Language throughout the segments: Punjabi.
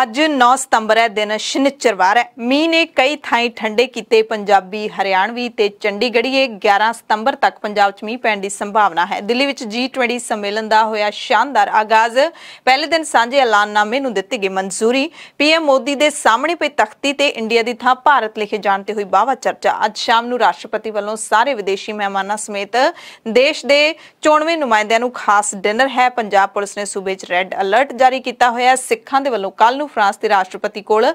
ਅੱਜ 9 ਸਤੰਬਰ ਹੈ ਦਿਨ ਸ਼ਨਿਚਰਵਾਰ ਹੈ ਮੀਂਹ ਨੇ ਕਈ ਥਾਈਂ ਠੰਡੇ ਕੀਤੇ ਪੰਜਾਬੀ ਹਰਿਆਣਵੀ ਤੇ ਚੰਡੀਗੜ੍ਹੀਏ 11 ਸਤੰਬਰ ਤੱਕ ਪੰਜਾਬ 'ਚ ਮੀਂਹ ਪੈਣ ਦੀ ਸੰਭਾਵਨਾ ਹੈ ਦਿੱਲੀ ਵਿੱਚ G20 ਸੰਮੇਲਨ ਦਾ ਹੋਇਆ ਸ਼ਾਨਦਾਰ ਆਗਾਜ਼ ਪਹਿਲੇ ਦਿਨ ਸਾਂਝੇ ਐਲਾਨਨਾਮੇ ਨੂੰ ਦਿੱਤੀ ਗਈ ਮਨਜ਼ੂਰੀ ਪੀਐਮ ਮੋਦੀ ਦੇ ਸਾਹਮਣੇ ਪਈ ਤਖਤੀ ਤੇ ਇੰਡੀਆ ਦੀ ਥਾਂ ਭਾਰਤ ਲਿਖੇ ਜਾਣ ਤੇ ਹੋਈ ਬਾਵਾ ਚਰਚਾ ਅੱਜ ਸ਼ਾਮ ਨੂੰ ਰਾਸ਼ਟਰਪਤੀ ਵੱਲੋਂ ਸਾਰੇ ਵਿਦੇਸ਼ੀ ਮਹਿਮਾਨਾਂ ਸਮੇਤ ਦੇਸ਼ ਦੇ 94 ਨੁਮਾਇੰਦਿਆਂ ਨੂੰ ਖਾਸ ਡਿਨਰ ਹੈ ਪੰਜਾਬ ਪੁਲਿਸ ਨੇ ਸੂਬੇ 'ਚ ਰੈੱਡ ਅਲਰਟ ਜਾਰੀ ਕੀਤਾ ਹੋਇਆ ਸਿੱਖਾਂ ਦੇ ਵੱਲੋਂ ਕੱਲ ਨੂੰ ਫਰਾਂਸ ਦੇ ਰਾਸ਼ਟਰਪਤੀ ਕੋਲ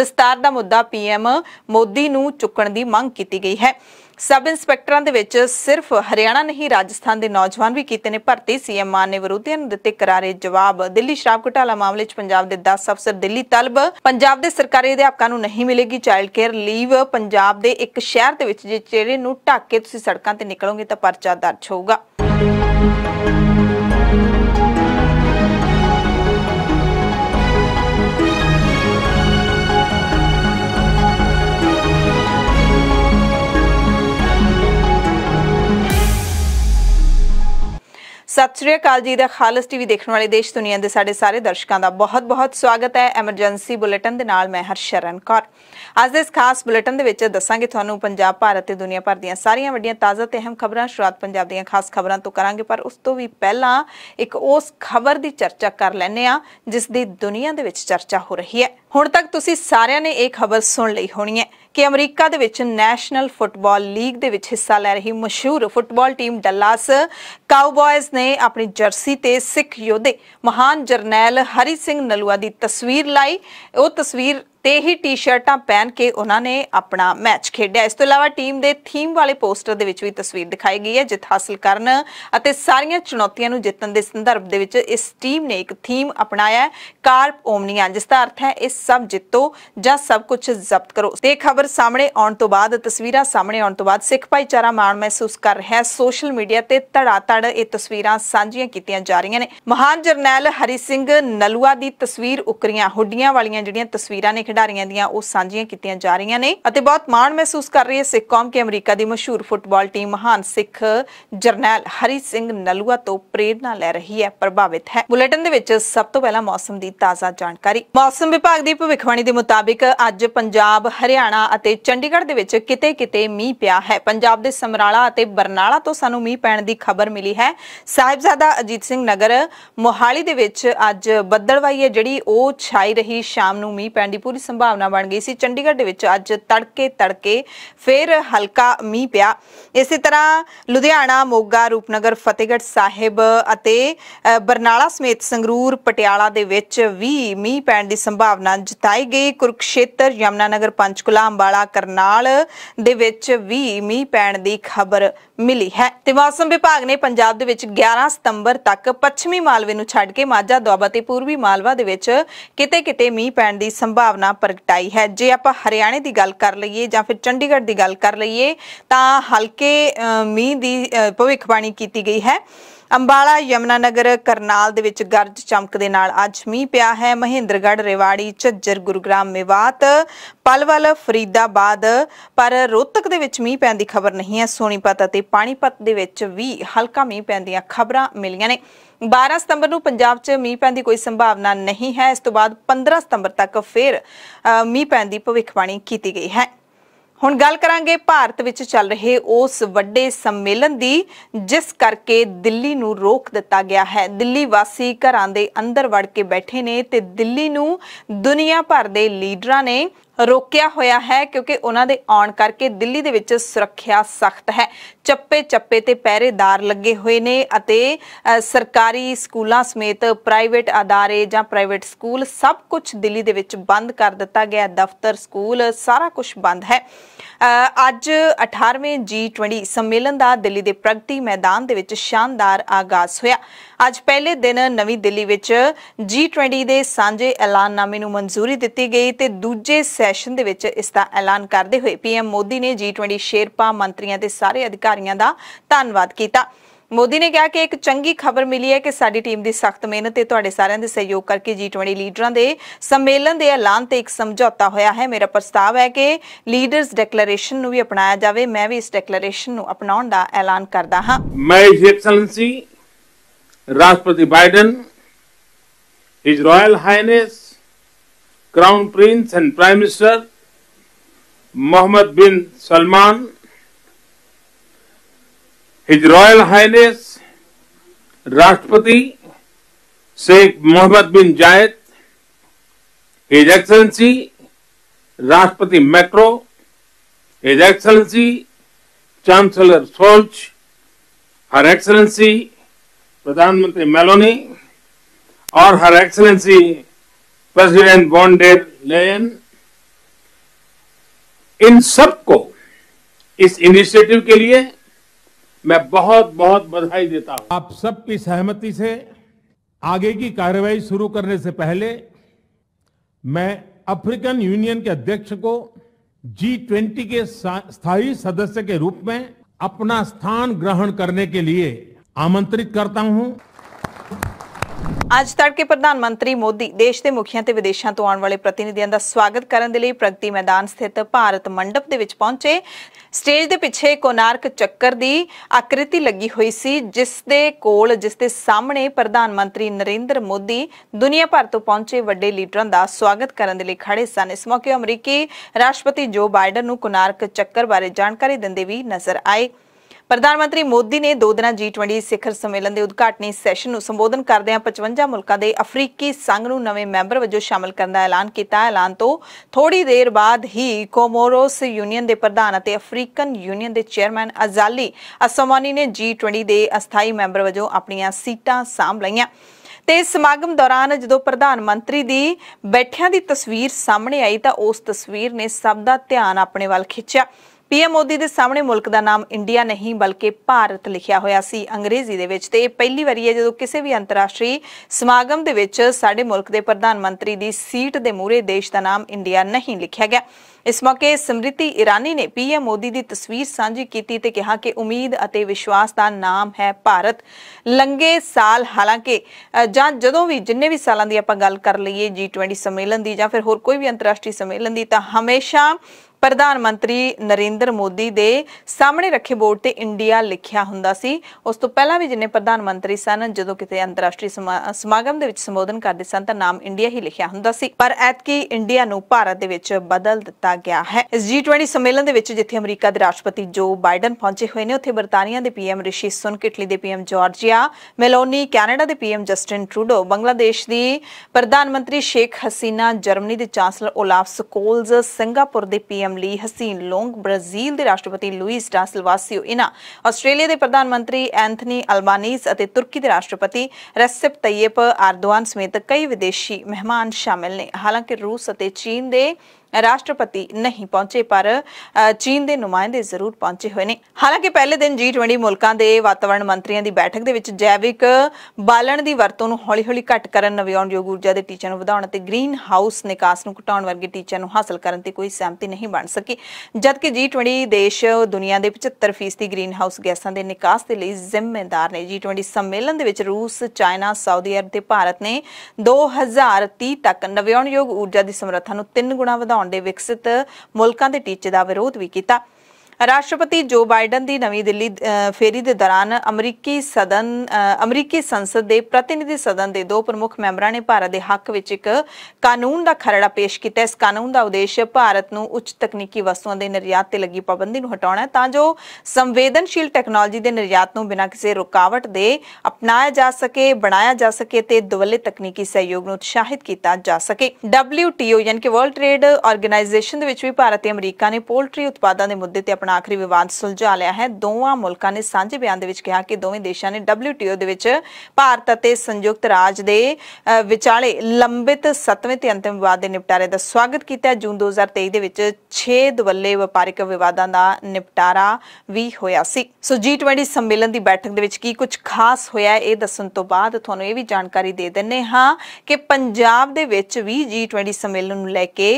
ਦਸਤਾਰ ਦਾ ਮੁੱਦਾ ਪੀਐਮ ਮੋਦੀ ਨੂੰ ਚੁੱਕਣ ਦੀ ਮੰਗ ਕੀਤੀ ਗਈ ਹੈ ਸਬ ਇੰਸਪੈਕਟਰਾਂ ਦੇ ਵਿੱਚ ਸਿਰਫ ਹਰਿਆਣਾ ਨਹੀਂ ਰਾਜਸਥਾਨ ਦੇ ਨੌਜਵਾਨ ਵੀ ਕੀਤੇ ਨੇ ਭਰਤੀ ਸੀਐਮ ਮਾਨ ਨੇ ਵਿਰੋਧੀਆਂ ਨੂੰ ਦਿੱਤੇ ਕਰਾਰੇ ਜਵਾਬ ਦਿੱਲੀ ਸ਼ਰਾਬ ਘੁਟਾਲਾ ਮਾਮਲੇ 'ਚ ਪੰਜਾਬ ਦੇ 10 ਅਫਸਰ ਦਿੱਲੀ ਤਲਬ ਪੰਜਾਬ ਦੇ ਸਰਕਾਰੀ ਅਧਿਆਪਕਾਂ ਨੂੰ ਨਹੀਂ ਮਿਲੇਗੀ ਚਾਈਲਡ ਕੇਅਰ ਲੀਵ ਪੰਜਾਬ ਦੇ ਇੱਕ ਸ਼ਹਿਰ ਦੇ ਵਿੱਚ ਜੇ ਚਿਹਰੇ ਨੂੰ ਢੱਕ ਕੇ ਤੁਸੀਂ ਸੜਕਾਂ ਤੇ ਨਿਕਲੋਗੇ ਤਾਂ ਪਰਚਾ ਦਰਜ ਹੋਊਗਾ ਸਤਿ ਸ੍ਰੀ ਅਕਾਲ ਜੀ ਦਾ ਖਾਲਸ ਟੀਵੀ ਦੇਖਣ ਵਾਲੇ ਦੇਸ਼ ਦੁਨੀਆ ਦੇ ਸਾਡੇ ਸਾਰੇ ਦਰਸ਼ਕਾਂ ਦਾ ਬਹੁਤ-ਬਹੁਤ ਸਵਾਗਤ ਹੈ ਐਮਰਜੈਂਸੀ ਬੁਲੇਟਿਨ ਦੇ ਨਾਲ ਮੈਂ ਹਰਸ਼ਰਨ ਕੌਰ ਅੱਜ ਦੇ ਇਸ ਖਾਸ ਬੁਲੇਟਿਨ ਦੇ ਵਿੱਚ ਦੱਸਾਂਗੇ ਤੁਹਾਨੂੰ ਪੰਜਾਬ ਭਾਰਤ ਤੇ ਦੁਨੀਆ ਭਰ ਦੀਆਂ ਸਾਰੀਆਂ ਵੱਡੀਆਂ ਤਾਜ਼ਾ ਤੇ ਅਹਿਮ ਖਬਰਾਂ ਸ਼ੁਰੂਆਤ ਪੰਜਾਬ ਦੀਆਂ ਖਾਸ ਖਬਰਾਂ ਤੋਂ ਕਰਾਂਗੇ ਪਰ ਉਸ ਤੋਂ ਵੀ ਪਹਿਲਾਂ ਇੱਕ ਉਸ ਖਬਰ ਦੀ ਚਰਚਾ ਕਰ ਲੈਨੇ ਆ ਜਿਸ ਦੀ ਦੁਨੀਆ ਦੇ ਵਿੱਚ ਚਰਚਾ ਹੋ ਰਹੀ ਹੈ ਹੁਣ ਤੱਕ ਤੁਸੀਂ ਸਾਰਿਆਂ ਨੇ ਇਹ ਖਬਰ ਸੁਣ ਲਈ ਹੋਣੀ ਹੈ ਕਿ ਅਮਰੀਕਾ ਦੇ ਵਿੱਚ ਨੈਸ਼ਨਲ ਫੁੱਟਬਾਲ ਲੀਗ ਦੇ ਵਿੱਚ ਹਿੱਸਾ ਲੈ ਰਹੀ ਮਸ਼ਹੂਰ ਫੁੱਟਬਾਲ ਟੀਮ ਡੱਲਾਸ ਕਾਊਬॉयਜ਼ ਨੇ ਆਪਣੀ ਜਰਸੀ ਤੇ ਸਿੱਖ ਯੋਧੇ ਮਹਾਨ ਜਰਨੈਲ ਹਰੀ ਸਿੰਘ ਨਲੂਆ ਦੀ ਤਸਵੀਰ ਲਾਈ ਉਹ ਤਸਵੀਰ ਤੇ ਹੀ ਟੀ-ਸ਼ਰਟਾਂ ਪਹਿਨ ਕੇ ਉਹਨਾਂ ਨੇ ਆਪਣਾ ਮੈਚ ਖੇਡਿਆ ਇਸ ਤੋਂ ਇਲਾਵਾ ਟੀਮ ਦੇ ਥੀਮ ਵਾਲੇ ਪੋਸਟਰ ਦੇ ਵਿੱਚ ਵੀ ਤਸਵੀਰ ਦਿਖਾਈ ਗਈ ਹੈ ਜਿੱਤ ਹਾਸਲ ਕਰਨ ਅਤੇ ਸਾਰੀਆਂ ਚੁਣੌਤੀਆਂ ਨੂੰ ਜਿੱਤਣ ਦੇ ਸੰਦਰਭ ਦੇ ਵਿੱਚ ਇਸ ਟੀਮ ਨੇ ਇੱਕ ਥੀਮ ਅਪਣਾਇਆ ਹੈ ਕਾਰਪ ਓਮਨੀਆ ਜਿਸ ਦਾ ਅਰਥ ਹੈ ਇਸ ਸਭ ਜਿੱਤੋ ਜਾਂ ਸਭ ਕੁਝ ਜ਼ਬਤ ਕਰੋ ਤੇ ਖਬਰ ਖਬਰ ਸਾਹਮਣੇ ਆਉਣ ਤੋਂ ਬਾਅਦ ਤਸਵੀਰਾਂ ਸਾਹਮਣੇ ਆਉਣ ਤੋਂ ਬਾਅਦ ਸਿੱਖ ਭਾਈਚਾਰਾ ਮਾਣ ਮਹਿਸੂਸ ਕਰ ਰਿਹਾ ਹੈ ਸੋਸ਼ਲ ਮੀਡੀਆ ਤੇ ਧੜਾਧੜ ਇਹ ਤਸਵੀਰਾਂ ਸਾਂਝੀਆਂ ਕੀਤੀਆਂ ਜਾ ਰਹੀਆਂ ਨੇ ਮਹਾਨ ਜਰਨੈਲ ਹਰੀ ਸਿੰਘ ਨਲੂਆ ਦੀ ਤਸਵੀਰ ਉਕਰੀਆਂ ਹੁੱਡੀਆਂ ਵਾਲੀਆਂ ਜਿਹੜੀਆਂ ਤਸਵੀਰਾਂ ਨੇ ਖਿਡਾਰੀਆਂ ਦੀਆਂ ਉਹ ਸਾਂਝੀਆਂ ਕੀਤੀਆਂ ਜਾ ਰਹੀਆਂ ਨੇ ਅਤੇ ਬਹੁਤ ਮਾਣ ਮਹਿਸੂਸ ਕਰ ਰਹੀ ਹੈ ਸਿੱਖ ਕੌਮ ਕਿ ਅਮਰੀਕਾ ਦੀ ਮਸ਼ਹੂਰ ਫੁੱਟਬਾਲ ਟੀਮ ਮਹਾਨ ਸਿੱਖ ਜਰਨੈਲ ਹਰੀ ਸਿੰਘ ਨਲੂਆ ਤੋਂ ਪ੍ਰੇਰਣਾ ਲੈ ਰਹੀ ਹੈ ਪ੍ਰਭਾਵਿਤ ਹੈ ਬੁਲੇਟਿਨ ਦੇ ਵਿੱਚ ਸਭ ਤੋਂ ਪਹਿਲਾਂ ਮੌਸਮ ਦੀ ਤਾਜ਼ਾ ਜਾਣਕਾਰੀ ਮੌਸਮ ਵਿਭਾਗ ਦੀ ਭਵਿੱਖਬਾਣੀ ਦੇ ਮੁਤਾਬਿਕ ਅੱਜ ਪੰਜਾਬ ਹਰਿਆਣਾ ਅਤੇ ਚੰਡੀਗੜ੍ਹ ਦੇ ਵਿੱਚ ਕਿਤੇ-ਕਿਤੇ ਮੀਂਹ ਪਿਆ ਹੈ ਪੰਜਾਬ ਦੇ ਸਮਰਾਲਾ ਅਤੇ ਬਰਨਾਲਾ ਤੋਂ ਸਾਨੂੰ ਮੀਂਹ ਪੈਣ ਦੀ ਖਬਰ ਮਿਲੀ ਹੈ ਸਾਹਿਬਜ਼ਾਦਾ ਅਜੀਤ ਸਿੰਘ ਨਗਰ ਮੋਹਾਲੀ ਦੇ ਵਿੱਚ ਅੱਜ ਬੱਦਲਵਾਈ ਹੈ ਜਿਹੜੀ ਉਹ ਛਾਈ ਰਹੀ ਸ਼ਾਮ ਨੂੰ ਮੀਂਹ ਪੈਣ ਦੀ ਪੂਰੀ ਸੰਭਾਵਨਾ ਬਣ ਗਈ ਸੀ ਚੰਡੀਗੜ੍ਹ ਦੇ ਵਿੱਚ ਅੱਜ ਤੜਕੇ ਤੜਕੇ ਫਿਰ ਹਲਕਾ ਮੀਂਹ ਪਿਆ ਇਸੇ ਤਰ੍ਹਾਂ ਲੁਧਿਆਣਾ ਮੋਗਾ ਰੂਪਨਗਰ ਫਤਿਹਗੜ੍ਹ ਸਾਹਿਬ ਅਤੇ ਬਰਨਾਲਾ ਸਮੇਤ ਸੰਗਰੂਰ ਪਟਿਆਲਾ ਦੇ ਵਿੱਚ ਵੀ ਮੀਂਹ ਪੈਣ ਦੀ ਸੰਭਾਵਨਾ ਜਤਾਈ ਗਈ ਕੁਰਕਸ਼ੇਤਰ ਯਮਨਾਨਗਰ ਪੰਚਕੁਲਾ ਅੰਬਾਲਾ ਕਰਨਾਲ ਦੇ ਵਿੱਚ ਵੀ ਮੀਂਹ ਪੈਣ ਦੀ ਖਬਰ ਮਿਲੀ ਹੈ ਤੇ ਮੌਸਮ ਵਿਭਾਗ ਨੇ ਪੰਜਾਬ ਦੇ ਵਿੱਚ 11 ਸਤੰਬਰ ਤੱਕ ਪੱਛਮੀ ਮਾਲਵੇ ਨੂੰ ਛੱਡ ਕੇ ਮਾਝਾ ਦੁਆਬਾ ਤੇ ਪੂਰਬੀ ਮਾਲਵਾ ਦੇ ਵਿੱਚ ਕਿਤੇ-ਕਿਤੇ ਮੀਂਹ ਪੈਣ ਦੀ ਸੰਭਾਵਨਾ ਪ੍ਰਗਟਾਈ ਹੈ ਜੇ ਆਪਾਂ ਹਰਿਆਣੇ ਦੀ ਗੱਲ ਕਰ ਲਈਏ ਜਾਂ ਫਿਰ ਚੰਡੀਗੜ੍ਹ ਦੀ ਗੱਲ ਕਰ ਲਈਏ ਤਾਂ ਹਲਕੇ ਮੀਂਹ ਦੀ ਭਵਿੱਖਬਾਣੀ ਕੀਤੀ ਗਈ ਹੈ ਅੰਬਾਲਾ ਯਮਨਾਨਗਰ ਕਰਨਾਲ ਦੇ ਵਿੱਚ ਗਰਜ ਚਮਕ ਦੇ ਨਾਲ ਅੱਜ ਮੀਂਹ ਪਿਆ ਹੈ ਮਹਿੰਦਰਗੜ੍ਹ ਰੇਵਾੜੀ ਝੱਜਰ ਗੁਰੂਗ੍ਰਾਮ ਮੇਵਾਤ ਪਲਵਲ ਫਰੀਦਾਬਾਦ ਪਰ ਰੋਤਕ ਦੇ ਵਿੱਚ ਮੀਂਹ ਪੈਣ ਦੀ ਖਬਰ ਨਹੀਂ ਹੈ ਸੋਨੀਪਤ ਅਤੇ ਪਾਣੀਪਤ ਦੇ ਵਿੱਚ ਵੀ ਹਲਕਾ ਮੀਂਹ ਪੈਣ ਦੀਆਂ ਖਬਰਾਂ ਮਿਲੀਆਂ ਨੇ 12 ਸਤੰਬਰ ਨੂੰ ਪੰਜਾਬ 'ਚ ਮੀਂਹ ਪੈਣ ਦੀ ਕੋਈ ਸੰਭਾਵਨਾ ਨਹੀਂ ਹੈ ਇਸ ਤੋਂ ਬਾਅਦ 15 ਸਤੰਬਰ ਤੱਕ ਫਿਰ ਮੀਂਹ ਪੈਣ ਦੀ ਭਵਿੱਖਬਾਣੀ ਕੀਤੀ ਗਈ ਹੈ ਹੁਣ ਗੱਲ ਕਰਾਂਗੇ ਭਾਰਤ ਵਿੱਚ ਚੱਲ ਰਹੇ ਉਸ ਵੱਡੇ ਸੰਮੇਲਨ ਦੀ ਜਿਸ ਕਰਕੇ ਦਿੱਲੀ ਨੂੰ ਰੋਕ ਦਿੱਤਾ ਗਿਆ ਹੈ ਦਿੱਲੀ ਵਾਸੀ ਘਰਾਂ ਦੇ ਅੰਦਰ ਵੜ ਕੇ ਬੈਠੇ ਨੇ ਤੇ ਦਿੱਲੀ ਨੂੰ ਦੁਨੀਆ ਭਰ ਦੇ ਲੀਡਰਾਂ ਨੇ ਰੋਕਿਆ ਹੋਇਆ ਹੈ ਕਿਉਂਕਿ ਉਹਨਾਂ ਦੇ ਆਉਣ ਕਰਕੇ ਦਿੱਲੀ ਦੇ ਵਿੱਚ ਸੁਰੱਖਿਆ ਸਖਤ ਹੈ ਚੱਪੇ ਚੱਪੇ ਤੇ ਪਹਿਰੇਦਾਰ ਲੱਗੇ ਹੋਏ ਨੇ ਅਤੇ ਸਰਕਾਰੀ ਸਕੂਲਾਂ ਸਮੇਤ ਪ੍ਰਾਈਵੇਟ ਅਦਾਰੇ ਜਾਂ ਪ੍ਰਾਈਵੇਟ ਸਕੂਲ ਸਭ ਕੁਝ ਦਿੱਲੀ ਦੇ ਵਿੱਚ ਬੰਦ ਕਰ ਦਿੱਤਾ ਗਿਆ ਦਫ਼ਤਰ ਸਕੂਲ ਸਾਰਾ ਕੁਝ ਬੰਦ ਹੈ ਅੱਜ 18ਵੇਂ G20 ਸੰਮੇਲਨ ਦਾ ਦਿੱਲੀ ਦੇ ਪ੍ਰਗਤੀ ਮੈਦਾਨ ਦੇ ਵਿੱਚ ਸ਼ਾਨਦਾਰ ਆਗਾਜ਼ ਹੋਇਆ ਅੱਜ ਪਹਿਲੇ ਦਿਨ ਨਵੀਂ ਦਿੱਲੀ ਵਿੱਚ G20 ਦੇ ਸਾਂਝੇ ਐਲਾਨਨਾਮੇ ਨੂੰ ਮਨਜ਼ੂਰੀ ਦਿੱਤੀ ਗਈ ਤੇ ਦੂਜੇ ਸੈਸ਼ਨ ਦੇ ਵਿੱਚ ਇਸ ਦਾ ਐਲਾਨ ਕਰਦੇ ਹੋਏ ਪੀਐਮ ਮੋਦੀ ਨੇ ਜੀ20 ਸ਼ੇਰਪਾ ਮੰਤਰੀਆਂ ਤੇ ਸਾਰੇ ਅਧਿਕਾਰੀਆਂ ਦਾ ਧੰਨਵਾਦ ਕੀਤਾ ਮੋਦੀ ਨੇ ਕਿਹਾ ਕਿ ਇੱਕ ਚੰਗੀ ਖਬਰ ਮਿਲੀ ਹੈ ਕਿ ਸਾਡੀ ਟੀਮ ਦੀ ਸਖਤ ਮਿਹਨਤ ਤੇ ਤੁਹਾਡੇ ਸਾਰਿਆਂ ਦੇ ਸਹਿਯੋਗ ਕਰਕੇ ਜੀ20 ਲੀਡਰਾਂ ਦੇ ਸੰਮੇਲਨ ਦੇ ਐਲਾਨ ਤੇ ਇੱਕ ਸਮਝੌਤਾ ਹੋਇਆ ਹੈ ਮੇਰਾ ਪ੍ਰਸਤਾਵ ਹੈ ਕਿ ਲੀਡਰਸ ਡੈਕਲੇਰੇਸ਼ਨ ਨੂੰ ਵੀ ਅਪਣਾਇਆ ਜਾਵੇ ਮੈਂ ਵੀ ਇਸ ਡੈਕਲੇਰੇਸ਼ਨ ਨੂੰ ਅਪਣਾਉਣ ਦਾ ਐਲਾਨ ਕਰਦਾ ਹਾਂ ਮੈਂ ਇਸ ਐਕਸਲੈਂਸੀ ਰਾਸ਼ਟਰਪਤੀ ਬਾਈਡਨ ਇਜ਼ਰਾਈਲ royal highness crown prince and prime minister Mohammed bin Salman his royal highness राष्ट्रपति Sheikh Mohammed bin Zayed his excellency राष्ट्रपति Macron his excellency chancellor Scholz her excellency प्रधानमंत्री मेलोनी और her excellency president von der Leyen इन सबको इस इनिशिएटिव के लिए मैं बहुत बहुत बधाई देता हूं आप सबकी सहमति से आगे की कार्रवाई शुरू करने से पहले मैं अफ्रीकन यूनियन के अध्यक्ष को जी ट्वेंटी के स्थायी सदस्य के रूप में अपना स्थान ग्रहण करने के लिए आमंत्रित करता हूं ਅੱਜ ਤੜਕੇ ਪ੍ਰਧਾਨ ਮੰਤਰੀ ਮੋਦੀ ਦੇਸ਼ ਦੇ ਮੁਖੀਆਂ ਤੇ ਵਿਦੇਸ਼ਾਂ ਤੋਂ ਆਉਣ ਵਾਲੇ ਪ੍ਰਤੀਨਿਧੀਆਂ ਦਾ ਸਵਾਗਤ ਕਰਨ ਦੇ ਲਈ ਪ੍ਰਗਤੀ ਮੈਦਾਨ ਸਥਿਤ ਭਾਰਤ ਮੰਡਪ ਦੇ ਵਿੱਚ ਪਹੁੰਚੇ ਸਟੇਜ ਦੇ ਪਿੱਛੇ ਕੋਨਾਰਕ ਚੱਕਰ ਦੀ ਆਕ੍ਰਿਤੀ ਲੱਗੀ ਹੋਈ ਸੀ ਜਿਸ ਦੇ ਕੋਲ ਜਿਸ ਦੇ ਸਾਹਮਣੇ ਪ੍ਰਧਾਨ ਮੰਤਰੀ ਨਰਿੰਦਰ ਮੋਦੀ ਦੁਨੀਆ ਭਰ ਤੋਂ ਪਹੁੰਚੇ ਵੱਡੇ ਲੀਡਰਾਂ ਦਾ ਸਵਾਗਤ ਕਰਨ ਦੇ ਲਈ ਖੜੇ ਸਨ ਇਸ ਮੌਕੇ ਅਮਰੀਕੀ ਰਾਸ਼ਟਰਪਤੀ ਜੋ ਬਾਈਡਨ ਨੂੰ ਕੋਨਾਰਕ ਚੱਕਰ ਬਾਰੇ ਜਾਣਕਾਰੀ ਦਿੰਦੇ ਵੀ ਨਜ਼ਰ ਆਏ ਪ੍ਰਧਾਨ ਮੰਤਰੀ ਮੋਦੀ ਨੇ ਦੋ ਦਿਨਾਂ G20 ਸਿਖਰ ਸੰਮੇਲਨ ਦੇ ਉਦਘਾਟਨੀ ਸੈਸ਼ਨ ਨੂੰ ਸੰਬੋਧਨ ਕਰਦਿਆਂ 55 ਮੁਲਕਾਂ ਦੇ ਅਫਰੀਕੀ ਸੰਘ ਨੂੰ ਨਵੇਂ ਮੈਂਬਰ ਵਜੋਂ ਸ਼ਾਮਲ ਕਰਨ ਦਾ ਐਲਾਨ ਕੀਤਾ ਐਲਾਨ ਤੋਂ ਥੋੜੀ ਦੇਰ ਬਾਅਦ ਹੀ ਕੋਮੋਰੋਸ ਯੂਨੀਅਨ ਦੇ ਪ੍ਰਧਾਨ ਅਤੇ ਅਫਰੀਕਨ ਯੂਨੀਅਨ ਦੇ ਚੇਅਰਮੈਨ ਅਜ਼ਾਲੀ ਅਸਮਾਨੀ ਨੇ G20 ਦੇ ਅਸਥਾਈ ਮੈਂਬਰ ਵਜੋਂ ਆਪਣੀਆਂ ਸੀਟਾਂ ਸਾਂਭ ਲਈਆਂ ਤੇ ਸਮਾਗਮ ਦੌਰਾਨ ਜਦੋਂ ਪ੍ਰਧਾਨ ਮੰਤਰੀ ਦੀ ਬੈਠਿਆਂ ਦੀ ਤਸਵੀਰ ਸਾਹਮਣੇ ਆਈ ਤਾਂ ਉਸ ਤਸਵੀਰ ਨੇ ਸਭ ਦਾ ਧਿਆਨ ਆਪਣੇ ਵੱਲ ਖਿੱਚਿਆ ਪੀਐਮ ਮੋਦੀ ਦੇ ਸਾਹਮਣੇ ਮੁਲਕ ਦਾ ਨਾਮ ਇੰਡੀਆ ਨਹੀਂ ਬਲਕਿ ਭਾਰਤ ਲਿਖਿਆ ਹੋਇਆ ਸੀ ਅੰਗਰੇਜ਼ੀ ਦੇ ਵਿੱਚ ਤੇ ਇਹ ਪਹਿਲੀ ਵਾਰੀ ਹੈ ਜਦੋਂ ਕਿਸੇ ਵੀ ਅੰਤਰਰਾਸ਼ਟਰੀ ਸਮਾਗਮ ਦੇ ਵਿੱਚ ਸਾਡੇ ਮੁਲਕ ਦੇ ਪ੍ਰਧਾਨ ਮੰਤਰੀ ਦੀ ਸੀਟ ਦੇ ਮੂਹਰੇ ਦੇਸ਼ ਦਾ ਨਾਮ ਇੰਡੀਆ ਨਹੀਂ ਲਿਖਿਆ ਗਿਆ ਇਸ ਮੌਕੇ ਸਮ੍ਰਿਤੀ ਇਰਾਨੀ ਨੇ ਪੀਐਮ ਮੋਦੀ ਦੀ ਤਸਵੀਰ ਸਾਂਝੀ ਕੀਤੀ ਤੇ ਕਿਹਾ ਕਿ ਉਮੀਦ ਅਤੇ ਵਿਸ਼ਵਾਸ ਦਾ ਨਾਮ ਹੈ ਭਾਰਤ ਲੰਗੇ ਸਾਲ ਹਾਲਾਂਕਿ ਜਾਂ ਜਦੋਂ ਵੀ ਜਿੰਨੇ ਵੀ ਸਾਲਾਂ ਦੀ ਆਪਾਂ ਗੱਲ ਕਰ ਲਈਏ G20 ਸੰਮੇਲਨ ਦੀ ਜਾਂ ਫਿਰ ਹੋਰ ਕੋਈ ਵੀ ਅੰਤਰਰਾਸ਼ਟਰੀ ਸੰਮੇਲਨ ਦੀ ਤਾਂ ਹਮੇਸ਼ਾ ਪ੍ਰਧਾਨ ਮੰਤਰੀ ਨਰਿੰਦਰ ਮੋਦੀ ਦੇ ਸਾਹਮਣੇ ਰੱਖੇ ਬੋਰਡ ਤੇ ਇੰਡੀਆ ਲਿਖਿਆ ਹੁੰਦਾ ਸੀ ਉਸ ਤੋਂ ਪਹਿਲਾਂ ਵੀ ਜਿੰਨੇ ਪ੍ਰਧਾਨ ਮੰਤਰੀ ਸਨ ਜਦੋਂ ਕਿਤੇ ਅੰਤਰਰਾਸ਼ਟਰੀ ਸਮਾਗਮ ਦੇ ਵਿੱਚ ਸੰਬੋਧਨ ਕਰਦੇ ਸਨ ਤਾਂ ਨਾਮ ਇੰਡੀਆ ਹੀ ਲਿਖਿਆ ਹੁੰਦਾ ਸੀ ਪਰ ਐਤਕੀ ਇੰਡੀਆ ਨੂੰ ਭਾਰਤ ਦੇ ਵਿੱਚ ਬਦਲ ਦਿੱਤਾ ਗਿਆ ਹੈ ਇਸ G20 ਸੰਮੇਲਨ ਦੇ ਵਿੱਚ ਜਿੱਥੇ ਅਮਰੀਕਾ ਦੇ ਰਾਸ਼ਟਰਪਤੀ ਜੋ ਬਾਈਡਨ ਪਹੁੰਚੇ ਹੋਏ ਨੇ ਉੱਥੇ ਬਰਤਾਨੀਆ ਦੇ ਪੀਐਮ ਰਿਸ਼ੀ ਸੁਨਕ ਇਟਲੀ ਦੇ ਪੀਐਮ ਜਾਰਜੀਆ ਮੈਲੋਨੀ ਕੈਨੇਡਾ ਦੇ ਪੀਐਮ ਜਸਟਿਨ ਟਰੂਡੋ ਬੰਗਲਾਦੇਸ਼ ਦੀ ਪ੍ਰਧਾਨ ਮੰਤਰੀ ਸ਼ੇਖ ਹਸੀਨਾ ਜਰਮਨੀ ਦੇ ਚਾਂਸਲਰ ਓਲਾਫ ਸਕੋਲਜ਼ ਸਿੰਗਾਪੁਰ ਦੇ ਪੀਐਮ ਲਈ ਹਸੀਨ ਲੋਂਗ ਬ੍ਰਾਜ਼ੀਲ ਦੇ ਰਾਸ਼ਟਰਪਤੀ ਲੂਇਸ ਡਾ ਸਿਲਵਾਸੀਓ ਇਨਾ ਆਸਟ੍ਰੇਲੀਆ ਦੇ ਪ੍ਰਧਾਨ ਮੰਤਰੀ ਐਂਥਨੀ ਅਲਬਾਨੀਜ਼ ਅਤੇ ਤੁਰਕੀ ਦੇ ਰਾਸ਼ਟਰਪਤੀ ਰੈਸੇਪ ਤਈਪ ਆਰਦਵਾਨ ਸਮੇਤ ਕਈ ਵਿਦੇਸ਼ੀ ਮਹਿਮਾਨ ਸ਼ਾਮਲ ਨੇ ਹਾਲਾਂਕਿ ਰੂਸ ਅਤੇ ਚੀਨ ਦੇ ਰਾਸ਼ਟਰਪਤੀ ਨਹੀਂ ਪਹੁੰਚੇ ਪਰ ਚੀਨ ਦੇ ਨੁਮਾਇੰਦੇ ਜ਼ਰੂਰ ਪਹੁੰਚੇ ਹੋਏ ਨੇ ਹਾਲਾਂਕਿ ਪਹਿਲੇ ਦਿਨ G20 ਮੁਲਕਾਂ ਦੇ ਵਾਤਾਵਰਣ ਮੰਤਰੀਆਂ ਦੀ ਬੈਠਕ ਦੇ ਵਿੱਚ ਜੈਵਿਕ ਬਾਲਣ ਦੀ ਵਰਤੋਂ ਨੂੰ ਹੌਲੀ-ਹੌਲੀ ਘਟ ਕਰਨ ਨਵਿਆਉਣਯੋਗ ਊਰਜਾ ਦੇ ਟੀਚਿਆਂ ਨੂੰ ਵਧਾਉਣ ਅਤੇ ਗ੍ਰੀਨ ਹਾਊਸ ਨਿਕਾਸ ਨੂੰ ਘਟਾਉਣ ਵਰਗੇ ਟੀਚਿਆਂ ਨੂੰ ਹਾਸਲ ਕਰਨ ਤੇ ਕੋਈ ਸਹਿਮਤੀ ਨਹੀਂ ਬਣ ਸਕੀ ਜਦਕਿ G20 ਦੇਸ਼ ਦੁਨੀਆ ਦੇ 75% ਗ੍ਰੀਨ ਹਾਊਸ ਗੈਸਾਂ ਦੇ ਨਿਕਾਸ ਦੇ ਲਈ ਜ਼ਿੰਮੇਵਾਰ ਨੇ G20 ਸੰਮੇਲਨ ਦੇ ਵਿੱਚ ਰੂਸ, ਚਾਈਨਾ, ਸਾਊਦੀ ਅਰਬ ਤੇ ਭਾਰਤ ਨੇ 2030 ਤੱਕ ਨਵਿਆਉਣਯੋਗ ਊਰਜਾ ਦੀ ਸਮਰੱਥਾ ਨੂੰ 3 ਗੁਣਾ ਵਧਾਉਣ ਬਣਾਉਣ ਦੇ ਵਿਕਸਿਤ ਮੁਲਕਾਂ ਦੇ ਟੀਚੇ ਦਾ ਵਿਰੋਧ ਵੀ ਕੀਤਾ ਰਾਸ਼ਟਰਪਤੀ ਜੋ ਬਾਈਡਨ ਦੀ ਨਵੀਂ ਦਿੱਲੀ ਫੇਰੀ ਦੇ ਦੌਰਾਨ ਅਮਰੀਕੀ ਸਦਨ ਅਮਰੀਕੀ ਸੰਸਦ ਦੇ ਪ੍ਰਤੀਨਿਧੀ ਸਦਨ ਦੇ ਦੋ ਪ੍ਰਮੁੱਖ ਮੈਂਬਰਾਂ ਨੇ ਭਾਰਤ ਦੇ ਹੱਕ ਵਿੱਚ ਇੱਕ ਕਾਨੂੰਨ ਦਾ ਖਰੜਾ ਪੇਸ਼ ਕੀਤਾ ਇਸ ਕਾਨੂੰਨ ਦਾ ਉਦੇਸ਼ ਭਾਰਤ ਨੂੰ ਉੱਚ ਤਕਨੀਕੀ ਵਸਤੂਆਂ ਦੇ ਨਿਰਯਾਤ ਤੇ ਲੱਗੀ ਪਾਬੰਦੀ ਨੂੰ ਹਟਾਉਣਾ ਹੈ ਤਾਂ ਜੋ ਸੰਵੇਦਨਸ਼ੀਲ ਟੈਕਨੋਲੋਜੀ ਦੇ ਨਿਰਯਾਤ ਨੂੰ ਬਿਨਾਂ ਕਿਸੇ ਰੁਕਾਵਟ ਦੇ ਅਪਣਾਇਆ ਜਾ ਸਕੇ ਬਣਾਇਆ ਜਾ ਸਕੇ ਤੇ ਦਵੱਲੇ ਤਕਨੀਕੀ ਸਹਿਯੋਗ ਨੂੰ ਉਤਸ਼ਾਹਿਤ ਕੀਤਾ ਜਾ ਸਕੇ WTO ਯਾਨੀ ਕਿ ਵਰਲਡ ਟ੍ਰੇਡ ਆਰਗੇਨਾਈਜੇਸ਼ਨ ਦੇ ਵਿੱਚ ਵੀ ਭਾਰਤ ਤੇ ਅਮਰੀਕਾ ਨੇ ਪੋਲਟਰੀ ਉਤਪਾਦਾਂ ਦੇ ਮੁੱਦੇ ਤੇ ਆਪਣਾ ਆਖਰੀ ਵਿਵਾਦ ਸੁਲਝਾ ਲਿਆ ਹੈ ਦੋਵਾਂ ਮੁਲਕਾਂ ਨੇ ਸਾਂਝੇ ਬਿਆਨ ਦੇ ਵਿੱਚ ਕਿਹਾ ਕਿ ਦੋਵੇਂ ਦੇਸ਼ਾਂ ਨੇ WTO ਦੇ ਵਿੱਚ ਭਾਰਤ ਅਤੇ ਸੰਯੁਕਤ ਰਾਜ ਦੇ ਵਿਚਾਲੇ ਲੰਬਿਤ 7ਵੇਂ ਤੇ ਅੰਤਿਮ ਵਿਵਾਦ ਦੇ ਨਿਪਟਾਰੇ ਦਾ ਸਵਾਗਤ ਕੀਤਾ ਜੂਨ 2023 ਦੇ ਵਿੱਚ 6 ਦਵੱਲੇ ਵਪਾਰਕ ਵਿਵਾਦਾਂ ਦਾ ਨਿਪਟਾਰਾ ਵੀ ਹੋਇਆ ਸੀ ਸੋ G20 ਸੰਮੇਲਨ ਦੀ ਬੈਠਕ ਦੇ ਵਿੱਚ ਕੀ ਕੁਝ ਖਾਸ ਹੋਇਆ ਇਹ ਦੱਸਣ ਤੋਂ ਬਾਅਦ ਤੁਹਾਨੂੰ ਇਹ ਵੀ ਜਾਣਕਾਰੀ ਦੇ ਦਿੰਨੇ ਹਾਂ ਕਿ ਪੰਜਾਬ ਦੇ ਵਿੱਚ ਵੀ G20 ਸੰਮੇਲਨ ਨੂੰ ਲੈ ਕੇ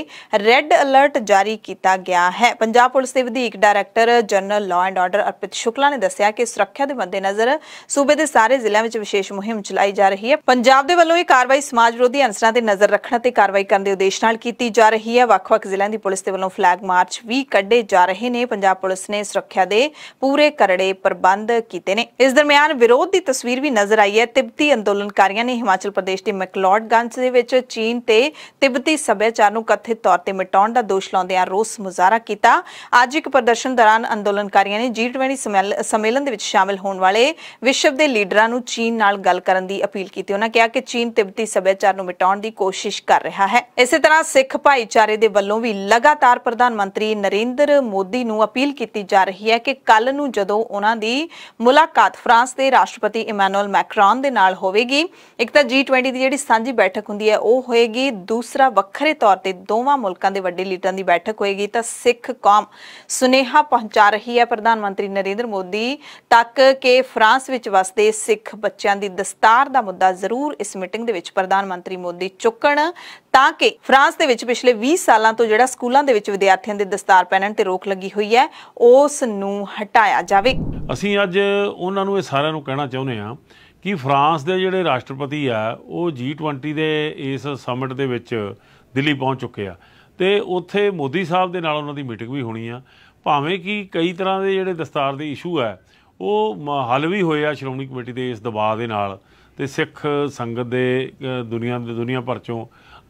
ਰੈੱਡ ਅਲਰਟ ਜਾਰੀ ਕੀਤਾ ਗਿਆ ਹੈ ਪੰਜਾਬ ਪੁਲਿਸ ਦੇ ਵਿਧਾਇਕ director general law and order Arpit Shukla ਨੇ ਦੱਸਿਆ ਕਿ ਸੁਰੱਖਿਆ ਦੇ ਮੱਦੇਨਜ਼ਰ ਸੂਬੇ ਦੇ ਸਾਰੇ ਜ਼ਿਲ੍ਹਿਆਂ ਵਿੱਚ ਵਿਸ਼ੇਸ਼ ਮੁਹਿੰਮ ਚਲਾਈ ਜਾ ਰਹੀ ਹੈ ਪੰਜਾਬ ਦੇ ਵੱਲੋਂ ਇਹ ਕਾਰਵਾਈ ਸਮਾਜ ਵਿਰੋਧੀ ਅਨਸਰਾਂ ਤੇ ਨਜ਼ਰ ਰੱਖਣ ਤੇ ਕਾਰਵਾਈ ਕਰਨ ਦੇ ਉਦੇਸ਼ ਨਾਲ ਕੀਤੀ ਜਾ ਰਹੀ ਹੈ ਵੱਖ-ਵੱਖ ਜ਼ਿਲ੍ਹਿਆਂ ਦੀ ਪੁਲਿਸ ਦੇ ਵੱਲੋਂ ਫਲੈਗ ਮਾਰਚ ਵੀ ਕੱਢੇ ਜਾ ਰਹੇ ਨੇ ਪੰਜਾਬ ਪੁਲਿਸ ਨੇ ਸੁਰੱਖਿਆ ਦੇ ਪੂਰੇ ਕਰੜੇ ਪ੍ਰਬੰਧ ਕੀਤੇ ਨੇ ਇਸ ਦਰਮਿਆਨ ਵਿਰੋਧ ਦੀ ਤਸਵੀਰ ਵੀ ਨਜ਼ਰ ਆਈ ਹੈ ਤਿੱਬਤੀ ਅੰਦੋਲਨਕਾਰੀਆਂ ਨੇ ਹਿਮਾਚਲ ਪ੍ਰਦੇਸ਼ ਦੇ ਮੈਕਲੋਡਗੰਜ ਦੇ ਵਿੱਚ ਚੀਨ ਤੇ ਤਿੱਬਤੀ ਸੱਭਿਆਚਾਰ ਨੂੰ ਕਥਿਤ ਤੌਰ ਤੇ ਮਿਟਾਉਣ ਦਾ ਦੋਸ਼ ਲਾਉਂਦਿਆਂ ਰੋਸ ਮੁਜ਼ਾਹਰਾ ਕੀਤਾ ਅੱਜ ਇੱਕ ਪ੍ਰਦਰਸ਼ਨ ਭਾਸ਼ਣ ਦੌਰਾਨ ਅੰਦੋਲਨਕਾਰੀਆਂ ਨੇ G20 ਸੰਮੇਲਨ ਦੇ ਵਿੱਚ ਸ਼ਾਮਲ ਹੋਣ ਵਾਲੇ ਵਿਸ਼ਵ ਦੇ ਲੀਡਰਾਂ ਨੂੰ ਚੀਨ ਨਾਲ ਗੱਲ ਕਰਨ ਦੀ ਅਪੀਲ ਕੀਤੀ ਉਹਨਾਂ ਕਿਹਾ ਕਿ ਚੀਨ ਤਿੱਬਤੀ ਸੱਭਿਆਚਾਰ ਨੂੰ ਮਿਟਾਉਣ ਦੀ ਕੋਸ਼ਿਸ਼ ਕਰ ਰਿਹਾ ਹੈ ਇਸੇ ਤਰ੍ਹਾਂ ਸਿੱਖ ਭਾਈਚਾਰੇ ਦੇ ਵੱਲੋਂ ਵੀ ਲਗਾਤਾਰ ਪ੍ਰਧਾਨ ਮੰਤਰੀ ਨਰਿੰਦਰ ਮੋਦੀ ਨੂੰ ਅਪੀਲ ਕੀਤੀ ਜਾ ਰਹੀ ਹੈ ਕਿ ਕੱਲ ਨੂੰ ਜਦੋਂ ਉਹਨਾਂ ਦੀ ਮੁਲਾਕਾਤ ਫਰਾਂਸ ਦੇ ਰਾਸ਼ਟਰਪਤੀ ਇਮਾਨੁਅਲ ਮੈਕਰੋਨ ਦੇ ਨਾਲ ਹੋਵੇਗੀ ਇੱਕ ਤਾਂ G20 ਦੀ ਜਿਹੜੀ ਸਾਂਝੀ ਬੈਠਕ ਹੁੰਦੀ ਹੈ ਉਹ ਹੋਏਗੀ ਦੂਸਰਾ ਵੱਖਰੇ ਤੌਰ ਤੇ ਦੋਵਾਂ ਮੁਲਕਾਂ ਦੇ ਵੱਡੇ ਲੀਡਰਾਂ ਦੀ ਬੈਠਕ ਹੋਏਗੀ ਤਾਂ ਸਿੱਖ ਕੌਮ ਸੁਨੇਹਾ ਸੁਨੇਹਾ ਪਹੁੰਚਾ ਰਹੀ ਹੈ ਪ੍ਰਧਾਨ ਮੰਤਰੀ ਨਰਿੰਦਰ ਮੋਦੀ ਤੱਕ ਕਿ ਫਰਾਂਸ ਵਿੱਚ ਵਸਦੇ ਸਿੱਖ ਬੱਚਿਆਂ ਦੀ ਦਸਤਾਰ ਦਾ ਮੁੱਦਾ ਜ਼ਰੂਰ ਇਸ ਮੀਟਿੰਗ ਦੇ ਵਿੱਚ ਪ੍ਰਧਾਨ ਮੰਤਰੀ ਮੋਦੀ ਚੁੱਕਣ ਤਾਂ ਕਿ ਫਰਾਂਸ ਦੇ ਵਿੱਚ ਪਿਛਲੇ 20 ਸਾਲਾਂ ਤੋਂ ਜਿਹੜਾ ਸਕੂਲਾਂ ਦੇ ਵਿੱਚ ਵਿਦਿਆਰਥੀਆਂ ਦੇ ਦਸਤਾਰ ਪਹਿਨਣ ਤੇ ਰੋਕ ਲੱਗੀ ਹੋਈ ਹੈ ਉਸ ਨੂੰ ਹਟਾਇਆ ਜਾਵੇ ਅਸੀਂ ਅੱਜ ਉਹਨਾਂ ਨੂੰ ਇਹ ਸਾਰਿਆਂ ਨੂੰ ਕਹਿਣਾ ਚਾਹੁੰਦੇ ਹਾਂ ਕਿ ਫਰਾਂਸ ਦੇ ਜਿਹੜੇ ਰਾਸ਼ਟਰਪਤੀ ਆ ਉਹ G20 ਦੇ ਇਸ ਸਮਿਟ ਦੇ ਵਿੱਚ ਦਿੱਲੀ ਪਹੁੰਚ ਚੁੱਕੇ ਆ ਤੇ ਉੱਥੇ ਮੋਦੀ ਸਾਹਿਬ ਦੇ ਨਾਲ ਉਹਨਾਂ ਦੀ ਮੀਟਿੰਗ ਵੀ ਹੋਣੀ ਆ ਭਾਵੇਂ ਕਿ ਕਈ ਤਰ੍ਹਾਂ ਦੇ ਜਿਹੜੇ ਦਸਤਾਰ ਦੇ ਇਸ਼ੂ ਹੈ ਉਹ ਹੱਲ ਵੀ ਹੋਏ ਆ ਸ਼੍ਰੋਮਣੀ ਕਮੇਟੀ ਦੇ ਇਸ ਦਬਾਅ ਦੇ ਨਾਲ ਤੇ ਸਿੱਖ ਸੰਗਤ ਦੇ ਦੁਨੀਆ ਦੇ ਦੁਨੀਆ ਭਰ ਚੋਂ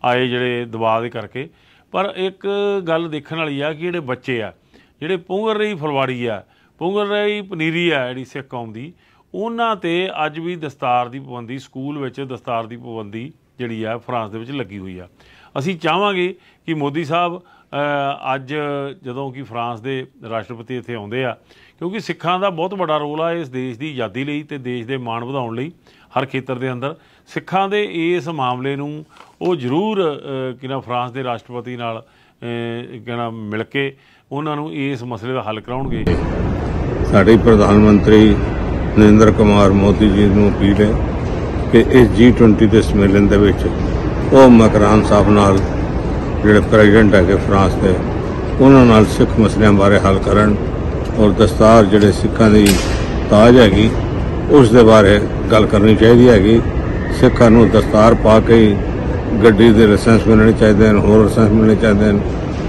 ਆਏ ਜਿਹੜੇ ਦਬਾਅ ਦੇ ਕਰਕੇ ਪਰ ਇੱਕ ਗੱਲ ਦੇਖਣ ਵਾਲੀ ਆ ਕਿ ਜਿਹੜੇ ਬੱਚੇ ਆ ਜਿਹੜੇ ਪੁੰਗਰ ਰਹੀ ਫਲਵਾੜੀ ਆ ਪੁੰਗਰ ਰਹੀ ਪਨੀਰੀ ਆ ਜਿਹੜੀ ਸਿੱਖ ਕੌਮ ਦੀ ਉਹਨਾਂ ਤੇ ਅੱਜ ਵੀ ਦਸਤਾਰ ਦੀ ਪਾਬੰਦੀ ਸਕੂਲ ਵਿੱਚ ਦਸਤਾਰ ਦੀ ਪਾਬੰਦੀ ਜਿਹੜੀ ਆ ਫਰਾਂਸ ਦੇ ਵਿੱਚ ਲੱਗੀ ਹੋਈ ਆ ਅਸੀਂ ਚਾਹਾਂਗੇ ਕਿ ਮੋਦੀ ਸਾਹਿਬ ਅੱਜ ਜਦੋਂ ਕਿ ਫਰਾਂਸ ਦੇ ਰਾਸ਼ਟਰਪਤੀ ਇੱਥੇ ਆਉਂਦੇ ਆ ਕਿਉਂਕਿ ਸਿੱਖਾਂ ਦਾ ਬਹੁਤ ਵੱਡਾ ਰੋਲ ਆ ਇਸ ਦੇਸ਼ ਦੀ ਆਜ਼ਾਦੀ ਲਈ ਤੇ ਦੇਸ਼ ਦੇ ਮਾਣ ਵਧਾਉਣ ਲਈ ਹਰ ਖੇਤਰ ਦੇ ਅੰਦਰ ਸਿੱਖਾਂ ਦੇ ਇਸ ਮਾਮਲੇ ਨੂੰ ਉਹ ਜ਼ਰੂਰ ਕਿਨਾ ਫਰਾਂਸ ਦੇ ਰਾਸ਼ਟਰਪਤੀ ਨਾਲ ਕਿਨਾ ਮਿਲ ਕੇ ਉਹਨਾਂ ਨੂੰ ਇਸ ਮਸਲੇ ਦਾ ਹੱਲ ਕਰਾਉਣਗੇ ਸਾਡੇ ਪ੍ਰਧਾਨ ਮੰਤਰੀ ਨਰਿੰਦਰ ਕੁਮਾਰ ਮੋਦੀ ਜੀ ਨੂੰ ਅਪੀਲ ਹੈ ਕਿ ਇਸ G20 ਦੇ ਸਮੇਲਨ ਦੇ ਵਿੱਚ ਉਹ ਮਕਰਾਨ ਸਾਹਿਬ ਨਾਲ ਜਿਹੜੇ ਪ੍ਰੈਜ਼ੀਡੈਂਟ ਹੈਗੇ ਫਰਾਂਸ ਦੇ ਉਹਨਾਂ ਨਾਲ ਸਿੱਖ ਮਸਲਿਆਂ ਬਾਰੇ ਹੱਲ ਕਰਨ ਔਰ ਦਸਤਾਰ ਜਿਹੜੇ ਸਿੱਖਾਂ ਦੀ ਤਾਜ ਹੈਗੀ ਉਸ ਦੇ ਬਾਰੇ ਗੱਲ ਕਰਨੀ ਚਾਹੀਦੀ ਹੈਗੀ ਸਿੱਖਾਂ ਨੂੰ ਦਸਤਾਰ ਪਾ ਕੇ ਗੱਡੀ ਦੇ ਲਾਇਸੈਂਸ ਮਿਲਣੇ ਚਾਹੀਦੇ ਹਨ ਹੋਰ ਲਾਇਸੈਂਸ ਮਿਲਣੇ ਚਾਹੀਦੇ ਹਨ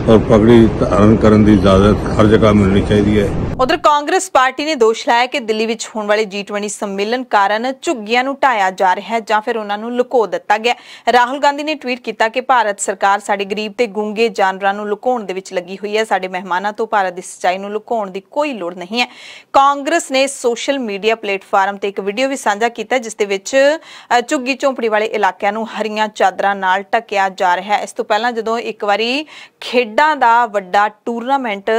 ਔਰ ਪਗੜੀ ਧਾਰਨ ਕਰਨ ਦੀ ਇਜਾਜ਼ਤ ਹਰ ਜਗ੍ਹਾ ਮਿਲਣੀ ਚਾਹੀਦੀ ਹੈ ਉਧਰ ਕਾਂਗਰਸ ਪਾਰਟੀ ਨੇ ਦੋਸ਼ ਲਾਇਆ ਕਿ ਦਿੱਲੀ ਵਿੱਚ ਹੋਣ ਵਾਲੇ G20 ਸੰਮੇਲਨ ਕਾਰਨ ਝੁੱਗੀਆਂ ਨੂੰ ਢਾਇਆ ਜਾ ਰਿਹਾ ਹੈ ਜਾਂ ਫਿਰ ਉਹਨਾਂ ਨੂੰ ਲੁਕੋ ਦਿੱਤਾ ਗਿਆ ਰਾਹੁਲ ਗਾਂਧੀ ਨੇ ਟਵੀਟ ਕੀਤਾ ਕਿ ਭਾਰਤ ਸਰਕਾਰ ਸਾਡੇ ਗਰੀਬ ਤੇ ਗੁੰਗੇ ਜਾਨਵਰਾਂ ਨੂੰ ਲੁਕਾਉਣ ਦੇ ਵਿੱਚ ਲੱਗੀ ਹੋਈ ਹੈ ਸਾਡੇ ਮਹਿਮਾਨਾਂ ਤੋਂ ਭਾਰਤ ਦੀ ਸੱਚਾਈ ਨੂੰ ਲੁਕਾਉਣ ਦੀ ਕੋਈ ਲੋੜ ਨਹੀਂ ਹੈ ਕਾਂਗਰਸ ਨੇ ਸੋਸ਼ਲ ਮੀਡੀਆ ਪਲੇਟਫਾਰਮ ਤੇ ਇੱਕ ਵੀਡੀਓ ਵੀ ਸਾਂਝਾ ਕੀਤਾ ਜਿਸ ਦੇ ਵਿੱਚ ਝੁੱਗੀ ਝੌਂਪੜੀ ਵਾਲੇ ਇਲਾਕਿਆਂ ਨੂੰ ਹਰੀਆਂ ਚਾਦਰਾਂ ਨਾਲ ਟਕਿਆ ਜਾ ਰਿਹਾ ਹੈ ਇਸ ਤੋਂ ਪਹਿਲਾਂ ਜਦੋਂ ਇੱਕ ਵਾਰੀ ਖੇਡਾਂ ਦਾ ਵੱਡਾ ਟੂਰਨਾਮੈਂਟ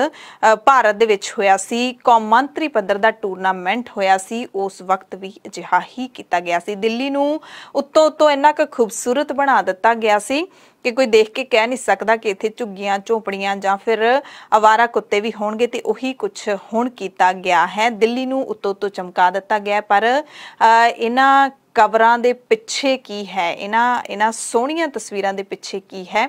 ਭਾਰਤ ਦੇ ਵਿੱਚ ਹੋਇਆ ਸੀ ਕੌਮਾਂਤਰੀ ਪੱਧਰ ਦਾ ਟੂਰਨਾਮੈਂਟ ਹੋਇਆ ਸੀ ਉਸ ਵਕਤ ਵੀ ਅਜਿਹਾ ਹੀ ਕੀਤਾ ਗਿਆ ਸੀ ਦਿੱਲੀ ਨੂੰ ਉੱਤੋਂ ਉੱਤੋਂ ਇੰਨਾ ਕੁ ਖੂਬਸੂਰਤ ਬਣਾ ਦਿੱਤਾ ਗਿਆ ਸੀ ਕਿ ਕੋਈ ਦੇਖ ਕੇ ਕਹਿ ਨਹੀਂ ਸਕਦਾ ਕਿ ਇੱਥੇ ਝੁੱਗੀਆਂ ਝੋਪੜੀਆਂ ਜਾਂ ਫਿਰ ਅਵਾਰਾ ਕੁੱਤੇ ਵੀ ਹੋਣਗੇ ਤੇ ਉਹੀ ਕੁਝ ਹੁਣ ਕੀਤਾ ਗਿਆ ਹੈ ਦਿੱਲੀ ਨੂੰ ਉੱਤੋਂ ਉੱਤੋਂ ਚਮਕਾ ਦਿੱਤਾ ਗਿਆ ਪਰ ਇਹਨਾਂ ਕਵਰਾਂ ਦੇ ਪਿੱਛੇ ਕੀ ਹੈ ਇਹਨਾਂ ਇਹਨਾਂ ਸੋਹਣੀਆਂ ਤਸਵੀਰਾਂ ਦੇ ਪਿੱਛੇ ਕੀ ਹੈ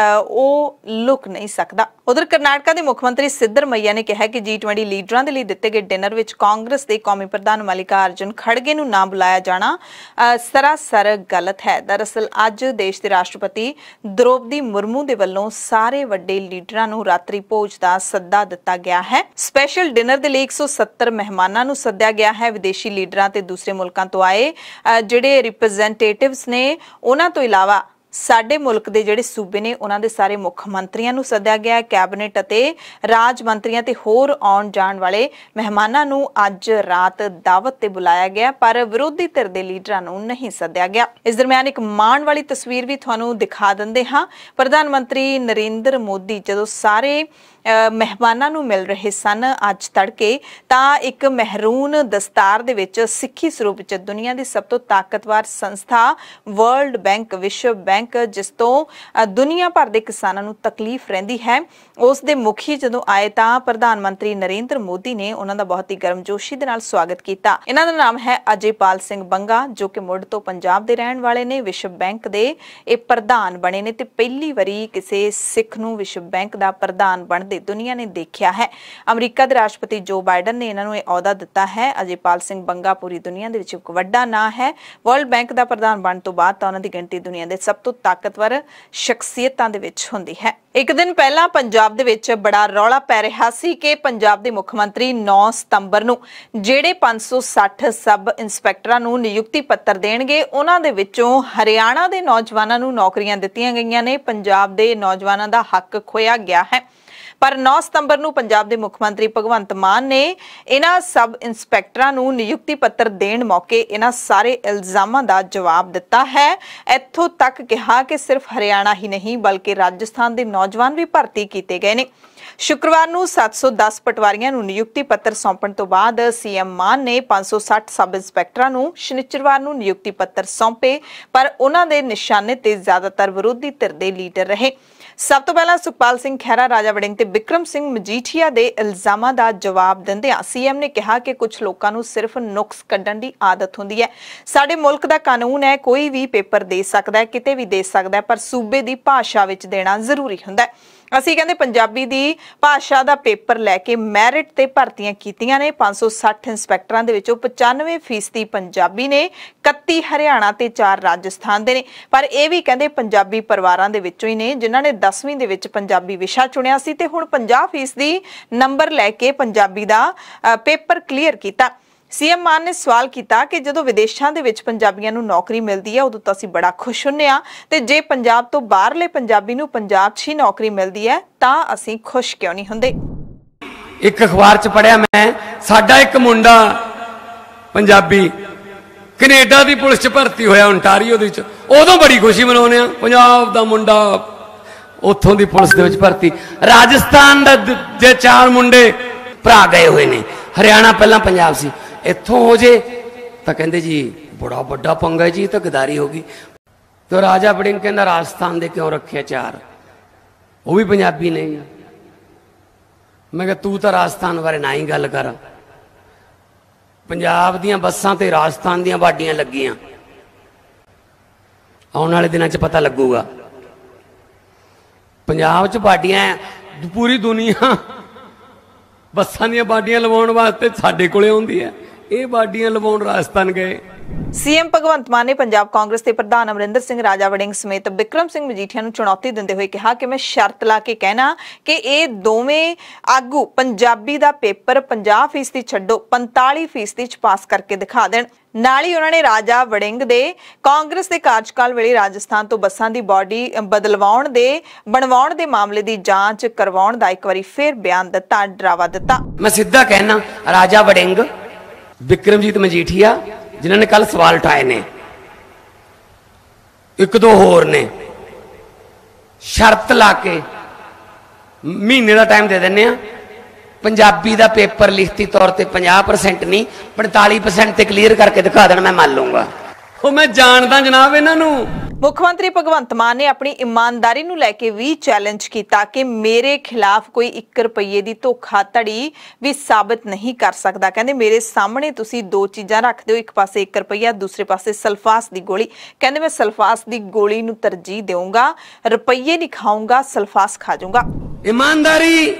ਉਹ ਲੁਕ ਨਹੀਂ ਸਕਦਾ ਉਧਰ ਕਰਨਾਟਕਾ ਦੇ ਮੁੱਖ ਮੰਤਰੀ ਸਿੱਧਰਮਈਆ ਨੇ ਕਿਹਾ ਕਿ ਜੀ20 ਲੀਡਰਾਂ ਦੇ ਲਈ ਦਿੱਤੇ ਗਏ ਡਿਨਰ ਵਿੱਚ ਕਾਂਗਰਸ ਦੇ ਕੌਮੀ ਪ੍ਰਧਾਨ ਮਲਿਕਾ ਅਰਜਨ ਖੜਗੇ ਨੂੰ ਨਾ ਬੁਲਾਇਆ ਜਾਣਾ ਸਰਾਸਰ ਗਲਤ ਹੈ ਦਰਅਸਲ ਅੱਜ ਦੇਸ਼ ਦੇ ਰਾਸ਼ਟਰਪਤੀ ਦ੍ਰੋਪਦੀ ਮੁਰਮੂ ਦੇ ਵੱਲੋਂ ਸਾਰੇ ਵੱਡੇ ਲੀਡਰਾਂ ਨੂੰ ਰਾਤਰੀ ਭੋਜ ਦਾ ਸੱਦਾ ਦਿੱਤਾ ਗਿਆ ਹੈ ਸਪੈਸ਼ਲ ਡਿਨਰ ਦੇ ਲਈ 170 ਮਹਿਮਾਨਾਂ ਨੂੰ ਸੱਦਿਆ ਗਿਆ ਹੈ ਵਿਦੇਸ਼ੀ ਲੀਡਰਾਂ ਤੇ ਦੂਸਰੇ ਮੁਲਕਾਂ ਤੋਂ ਆਏ ਜਿਹੜੇ ਰਿਪਰੈਜ਼ੈਂਟੇਟਿਵਸ ਨੇ ਉਹਨਾਂ ਤੋਂ ਇਲਾਵਾ ਸਾਡੇ ਮੁਲਕ ਦੇ ਜਿਹੜੇ ਸੂਬੇ ਨੇ ਉਹਨਾਂ ਦੇ ਸਾਰੇ ਮੁੱਖ ਮੰਤਰੀਆਂ ਨੂੰ ਸੱਦਿਆ ਗਿਆ ਹੈ ਕੈਬਨਿਟ ਅਤੇ ਰਾਜ ਮੰਤਰੀਆਂ ਤੇ ਹੋਰ ਆਉਣ ਜਾਣ ਵਾਲੇ ਮਹਿਮਾਨਾਂ ਨੂੰ ਅੱਜ ਰਾਤ ਦਾਵਤ ਤੇ ਬੁਲਾਇਆ ਗਿਆ ਪਰ ਵਿਰੋਧੀ ਧਿਰ ਦੇ ਲੀਡਰਾਂ ਨੂੰ ਨਹੀਂ ਸੱਦਿਆ ਗਿਆ ਇਸ ਦਰਮਿਆਨ ਇੱਕ ਮਾਣ ਵਾਲੀ ਤਸਵੀਰ ਵੀ ਤੁਹਾਨੂੰ ਦਿਖਾ ਦਿੰਦੇ ਹਾਂ ਪ੍ਰਧਾਨ ਮੰਤਰੀ ਨਰਿੰਦਰ ਮੋਦੀ ਜਦੋਂ ਸਾਰੇ ਮਹਿਮਾਨਾਂ ਨੂੰ ਮਿਲ ਰਹੇ ਸਨ ਅੱਜ ਤੜਕੇ ਤਾਂ ਇੱਕ ਮਹਿਰੂਨ ਦਸਤਾਰ ਦੇ ਵਿੱਚ ਸਿੱਖੀ ਸਰੂਪ ਵਿੱਚ ਦੁਨੀਆ ਦੀ ਸਭ ਤੋਂ ਤਾਕਤਵਰ ਸੰਸਥਾ ਵਰਲਡ ਬੈਂਕ ਵਿਸ਼ਵ ਬੈਂਕ ਜਿਸ ਤੋਂ ਦੁਨੀਆ ਭਰ ਦੇ ਕਿਸਾਨਾਂ ਨੂੰ ਤਕਲੀਫ ਰਹਿੰਦੀ ਹੈ ਉਸ ਦੇ ਮੁਖੀ ਜਦੋਂ ਆਏ ਤਾਂ ਪ੍ਰਧਾਨ ਮੰਤਰੀ ਨਰਿੰਦਰ ਮੋਦੀ ਨੇ ਉਹਨਾਂ ਦਾ ਬਹੁਤ ਹੀ ਗਰਮਜੋਸ਼ੀ ਦੇ ਨਾਲ ਸਵਾਗਤ ਕੀਤਾ ਇਹਨਾਂ ਦਾ ਨਾਮ ਹੈ ਅਜੇਪਾਲ ਸਿੰਘ ਬੰਗਾ ਜੋ ਕਿ ਮੁੱਢ ਤੋਂ ਪੰਜਾਬ ਦੇ ਰਹਿਣ ਵਾਲੇ ਨੇ ਵਿਸ਼ਵ ਬੈਂਕ ਦੇ ਇਹ ਪ੍ਰਧਾਨ ਬਣੇ ਨੇ ਤੇ ਪਹਿਲੀ ਵਾਰੀ ਕਿਸੇ ਸਿੱਖ ਨੂੰ ਵਿਸ਼ਵ ਬੈਂਕ ਦਾ ਪ੍ਰਧਾਨ ਬਣ ਦੇ ਦੁਨੀਆ ਨੇ ਦੇਖਿਆ ਹੈ ਅਮਰੀਕਾ ਦੇ ਰਾਸ਼ਟਰਪਤੀ ਜੋ ਬਾਈਡਨ ਨੇ ਇਹਨਾਂ ਨੂੰ ਇਹ ਅਹੁਦਾ ਦਿੱਤਾ ਹੈ ਅਜੇਪਾਲ ਸਿੰਘ ਬੰਗਾ ਪੂਰੀ ਦੁਨੀਆ ਦੇ ਵਿੱਚ ਇੱਕ ਵੱਡਾ ਨਾਂ ਹੈ ਵਰਲਡ ਬੈਂਕ ਦਾ ਪ੍ਰਧਾਨ ਬਣਨ ਤੋਂ ਬਾਅਦ ਤਾਂ ਉਹਨਾਂ ਦੀ ਗਿਣਤੀ ਦੁਨੀਆ ਦੇ ਸਭ ਤੋਂ ਤਾਕਤਵਰ ਸ਼ਖਸੀਅਤਾਂ ਦੇ ਵਿੱਚ ਹੁੰਦੀ ਹੈ ਇੱਕ ਦਿਨ ਪਹਿਲਾਂ ਪੰਜਾਬ ਦੇ ਵਿੱਚ ਬੜਾ ਰੌਲਾ ਪੈ ਰਿਹਾ ਸੀ ਕਿ ਪੰਜਾਬ ਦੇ ਮੁੱਖ ਮੰਤਰੀ 9 ਸਤੰਬਰ ਨੂੰ ਜਿਹੜੇ 560 ਸਬ ਇੰਸਪੈਕਟਰਾਂ ਨੂੰ ਨਿਯੁਕਤੀ ਪੱਤਰ ਦੇਣਗੇ ਉਹਨਾਂ ਦੇ ਵਿੱਚੋਂ ਹਰਿਆਣਾ ਦੇ ਨੌਜਵਾਨਾਂ ਨੂੰ ਨੌਕਰੀਆਂ ਦਿੱਤੀਆਂ ਗਈਆਂ ਨੇ ਪੰਜਾਬ ਦੇ ਨੌਜਵਾਨਾਂ ਦਾ ਹੱਕ ਖੋਇਆ ਗਿਆ ਹੈ ਪਰ 9 ਸਤੰਬਰ ਨੂੰ ਪੰਜਾਬ ਦੇ ਮੁੱਖ ਮੰਤਰੀ ਭਗਵੰਤ ਮਾਨ ਨੇ ਇਹਨਾਂ ਸਬ ਇੰਸਪੈਕਟਰਾਂ ਨੂੰ ਨਿਯੁਕਤੀ ਪੱਤਰ ਦੇਣ ਮੌਕੇ ਇਹਨਾਂ ਸਾਰੇ ਇਲਜ਼ਾਮਾਂ ਦਾ ਜਵਾਬ ਦਿੱਤਾ ਹੈ ਇੱਥੋਂ ਤੱਕ ਕਿਹਾ ਕਿ ਸਿਰਫ ਹਰਿਆਣਾ ਹੀ ਨਹੀਂ ਬਲਕਿ ਰਾਜਸਥਾਨ ਦੇ ਨੌਜਵਾਨ ਵੀ ਭਰਤੀ ਕੀਤੇ ਗਏ ਨੇ ਸ਼ੁੱਕਰਵਾਰ ਨੂੰ 710 ਪਟਵਾਰੀਆਂ ਨੂੰ ਨਿਯੁਕਤੀ ਪੱਤਰ ਸੌਂਪਣ ਤੋਂ ਬਾਅਦ ਸੀਐਮ ਮਾਨ ਨੇ 560 ਸਬ ਇੰਸਪੈਕਟਰਾਂ ਨੂੰ ਸ਼ਨੀਚਰਵਾਰ ਨੂੰ ਨਿਯੁਕਤੀ ਪੱਤਰ ਸੌਂਪੇ ਪਰ ਉਹਨਾਂ ਦੇ ਨਿਸ਼ਾਨੇ ਤੇ ਜ਼ਿਆਦਾਤਰ ਵਿਰੋਧੀ ਧਿਰ ਦੇ ਲੀਡਰ ਰਹੇ ਸਭ ਤੋਂ ਪਹਿਲਾਂ ਸੁਖਪਾਲ ਸਿੰਘ ਖਹਿਰਾ ਰਾਜਾ ਵੜਿੰਗ ਤੇ ਵਿਕਰਮ ਸਿੰਘ ਮਜੀਠੀਆ ਦੇ ਇਲਜ਼ਾਮਾਂ ਦਾ ਜਵਾਬ ਦਿੰਦਿਆਂ ਸੀਐਮ ਨੇ ਕਿਹਾ ਕਿ ਕੁਝ ਲੋਕਾਂ ਨੂੰ ਸਿਰਫ ਨੁਕਸ ਕੱਢਣ ਦੀ ਆਦਤ ਹੁੰਦੀ ਹੈ ਸਾਡੇ ਮੁਲਕ ਦਾ ਕਾਨੂੰਨ ਹੈ ਕੋਈ ਵੀ ਪੇਪਰ ਦੇ ਸਕਦਾ ਹੈ ਕਿਤੇ ਵੀ ਦੇ ਸਕਦਾ ਹੈ ਪਰ ਸੂਬੇ ਦੀ ਭਾਸ਼ਾ ਵਿੱਚ ਦੇਣਾ ਜ਼ਰੂਰੀ ਹੁੰਦਾ ਹੈ ਅਸੀਂ ਕਹਿੰਦੇ ਪੰਜਾਬੀ ਦੀ ਭਾਸ਼ਾ ਦਾ ਪੇਪਰ ਲੈ ਕੇ ਮੈਰਿਟ ਤੇ ਭਰਤੀਆਂ ਕੀਤੀਆਂ ਨੇ 560 ਇਨਸਪੈਕਟਰਾਂ ਦੇ ਵਿੱਚੋਂ 95% ਪੰਜਾਬੀ ਨੇ 31 ਹਰਿਆਣਾ ਤੇ 4 ਰਾਜਸਥਾਨ ਦੇ ਨੇ ਪਰ ਇਹ ਵੀ ਕਹਿੰਦੇ ਪੰਜਾਬੀ ਪਰਿਵਾਰਾਂ ਦੇ ਵਿੱਚੋਂ ਹੀ ਨੇ ਜਿਨ੍ਹਾਂ ਨੇ 10ਵੀਂ ਦੇ ਵਿੱਚ ਪੰਜਾਬੀ ਵਿਸ਼ਾ ਚੁਣਿਆ ਸੀ ਤੇ ਹੁਣ 50% ਦੀ ਨੰਬਰ ਲੈ ਕੇ ਪੰਜਾਬੀ ਦਾ ਪੇਪਰ ਕਲੀਅਰ ਕੀਤਾ ਸੀਐਮ ਮਾਨ ਨੇ ਸਵਾਲ ਕੀਤਾ ਕਿ ਜਦੋਂ ਵਿਦੇਸ਼ਾਂ ਦੇ ਵਿੱਚ ਪੰਜਾਬੀਆਂ ਨੂੰ ਨੌਕਰੀ ਮਿਲਦੀ ਹੈ ਉਦੋਂ ਤਾਂ ਅਸੀਂ ਬੜਾ ਖੁਸ਼ ਹੁੰਨੇ ਆ ਤੇ ਜੇ ਪੰਜਾਬ ਤੋਂ ਬਾਹਰਲੇ ਪੰਜਾਬੀ ਨੂੰ ਪੰਜਾਬ 'ਚ ਹੀ ਨੌਕਰੀ ਮਿਲਦੀ ਹੈ ਤਾਂ ਅਸੀਂ ਖੁਸ਼ ਕਿਉਂ ਨਹੀਂ ਹੁੰਦੇ ਇੱਕ ਅਖਬਾਰ 'ਚ ਪੜਿਆ ਮੈਂ ਸਾਡਾ ਇੱਕ ਮੁੰਡਾ ਪੰਜਾਬੀ ਕੈਨੇਡਾ ਦੀ ਪੁਲਿਸ 'ਚ ਭਰਤੀ ਹੋਇਆ ਓਨਟਾਰੀਓ ਦੇ ਵਿੱਚ ਉਦੋਂ ਬੜੀ ਖੁਸ਼ੀ ਮਨਾਉਂਦੇ ਆ ਪੰਜਾਬ ਦਾ ਮੁੰਡਾ ਉੱਥੋਂ ਦੀ ਪੁਲਿਸ ਦੇ ਵਿੱਚ ਭਰਤੀ ਰਾਜਸਥਾਨ ਦੇ ਜੇ ਚਾਰ ਮੁੰਡੇ ਭਰਾ ਗਏ ਹੋਏ ਨੇ ਹਰਿਆਣਾ ਪਹਿਲਾਂ ਪੰਜਾਬ ਸੀ ਇੱਥੋਂ ਹੋ ਜੇ ਤਾਂ ਕਹਿੰਦੇ ਜੀ ਬੜਾ ਵੱਡਾ ਪੰਗਾ ਜੀ ਤਾਂ ਗਦਾਰੀ ਹੋ ਗਈ ਤੇ ਰਾਜਾ ਬੜਿੰਗ ਕਹਿੰਦਾ ਰਾਜਸਥਾਨ ਦੇ ਕਿਉਂ ਰੱਖਿਆ ਚਾਰ ਉਹ ਵੀ ਪੰਜਾਬੀ ਨਹੀਂ ਮੈਂ ਕਿਹਾ ਤੂੰ ਤਾਂ ਰਾਜਸਥਾਨ ਬਾਰੇ ਨਾ ਹੀ ਗੱਲ ਕਰ ਪੰਜਾਬ ਦੀਆਂ ਬੱਸਾਂ ਤੇ ਰਾਜਸਥਾਨ ਦੀਆਂ ਬਾਡੀਆਂ ਲੱਗੀਆਂ ਆਉਣ ਵਾਲੇ ਦਿਨਾਂ 'ਚ ਪਤਾ ਲੱਗੂਗਾ ਪੰਜਾਬ 'ਚ ਬਾਡੀਆਂ ਪੂਰੀ ਦੁਨੀਆ ਬੱਸਾਂ ਦੀਆਂ ਬਾਡੀਆਂ ਲਵਾਉਣ ਵਾਸਤੇ ਸਾਡੇ ਕੋਲੇ ਆਉਂਦੀ ਹੈ ਇਹ ਬਾਡੀਆਂ ਲਵਾਉਣ ਰਾਜਸਥਾਨ ਗਏ ਸੀਐਮ ਭਗਵੰਤ ਮਾਨ ਨੇ ਪੰਜਾਬ ਕਾਂਗਰਸ ਦੇ ਪ੍ਰਧਾਨ ਅਮਰਿੰਦਰ ਸਿੰਘ ਰਾਜਾ ਵੜਿੰਗ ਸਮੇਤ ਬਿਕਰਮ ਸਿੰਘ ਮਜੀਠੀਆ ਨੂੰ ਚੁਣੌਤੀ ਦਿੰਦੇ ਹੋਏ ਕਿਹਾ ਕਿ ਮੈਂ ਸ਼ਰਤ ਲਾ ਕੇ ਕਹਿਣਾ ਕਿ ਇਹ ਦੋਵੇਂ ਆਗੂ ਪੰਜਾਬੀ ਦਾ ਪੇਪਰ 50% ਦੀ ਛੱਡੋ 45% ਦੀ ਚ ਪਾਸ ਕਰਕੇ ਦਿਖਾ ਦੇਣ ਨਾਲ ਹੀ ਉਹਨਾਂ ਨੇ ਰਾਜਾ ਵੜਿੰਗ ਦੇ ਕਾਂਗਰਸ ਦੇ ਕਾਰਜਕਾਲ ਵੇਲੇ ਰਾਜਸਥਾਨ ਤੋਂ ਬੱਸਾਂ ਦੀ ਬਾਡੀ ਬਦਲਵਾਉਣ ਦੇ ਬਣਵਾਉਣ ਦੇ ਮਾਮਲੇ ਦੀ ਜਾਂਚ ਕਰਵਾਉਣ ਦਾ ਇੱਕ ਵਾਰੀ ਫੇਰ ਬਿਆਨ ਦਿੱਤਾ ਡਰਾਵਾ ਦਿੱਤਾ ਮੈਂ ਸਿੱਧਾ ਕਹਿਣਾ ਰਾਜਾ ਵੜਿੰਗ ਵਿਕਰਮਜੀਤ ਮਜੀਠੀਆ ਜਿਨ੍ਹਾਂ ਨੇ ਕੱਲ ਸਵਾਲ ਠਾਏ ਨੇ ਇੱਕ ਦੋ ਹੋਰ ਨੇ ਸ਼ਰਤ ਲਾ ਕੇ ਮਹੀਨੇ ਦਾ ਟਾਈਮ ਦੇ ਦਿੰਨੇ ਆ ਪੰਜਾਬੀ ਦਾ ਪੇਪਰ ਲਿਖਤੀ ਤੌਰ ਤੇ 50% ਨਹੀਂ 45% ਤੇ ਕਲੀਅਰ ਕਰਕੇ ਦਿਖਾ ਦੇਣਾ ਮੈਂ ਮੰਨ ਲਊਗਾ ਉਹ ਮੈਂ ਜਾਣਦਾ ਜਨਾਬ ਇਹਨਾਂ ਨੂੰ ਮੁੱਖ ਮੰਤਰੀ ਭਗਵੰਤ ਮਾਨ ਨੇ ਆਪਣੀ ਇਮਾਨਦਾਰੀ ਨੂੰ ਲੈ ਕੇ ਵੀ ਚੈਲੰਜ ਕੀਤਾ ਕਿ ਮੇਰੇ ਖਿਲਾਫ ਕੋਈ 1 ਰੁਪਏ ਦੀ ਧੋਖਾਧੜੀ ਵੀ ਸਾਬਤ ਨਹੀਂ ਕਰ ਸਕਦਾ ਕਹਿੰਦੇ ਮੇਰੇ ਸਾਹਮਣੇ ਤੁਸੀਂ ਦੋ ਚੀਜ਼ਾਂ ਰੱਖਦੇ ਹੋ ਇੱਕ ਪਾਸੇ 1 ਰੁਪਿਆ ਦੂਸਰੇ ਪਾਸੇ ਸਲਫਾਸ ਦੀ ਗੋਲੀ ਕਹਿੰਦੇ ਮੈਂ ਸਲਫਾਸ ਦੀ ਗੋਲੀ ਨੂੰ ਤਰਜੀਹ ਦੇਵਾਂਗਾ ਰੁਪਏ ਨਹੀਂ ਖਾਊਂਗਾ ਸਲਫਾਸ ਖਾ ਜਾਊਂਗਾ ਇਮਾਨਦਾਰੀ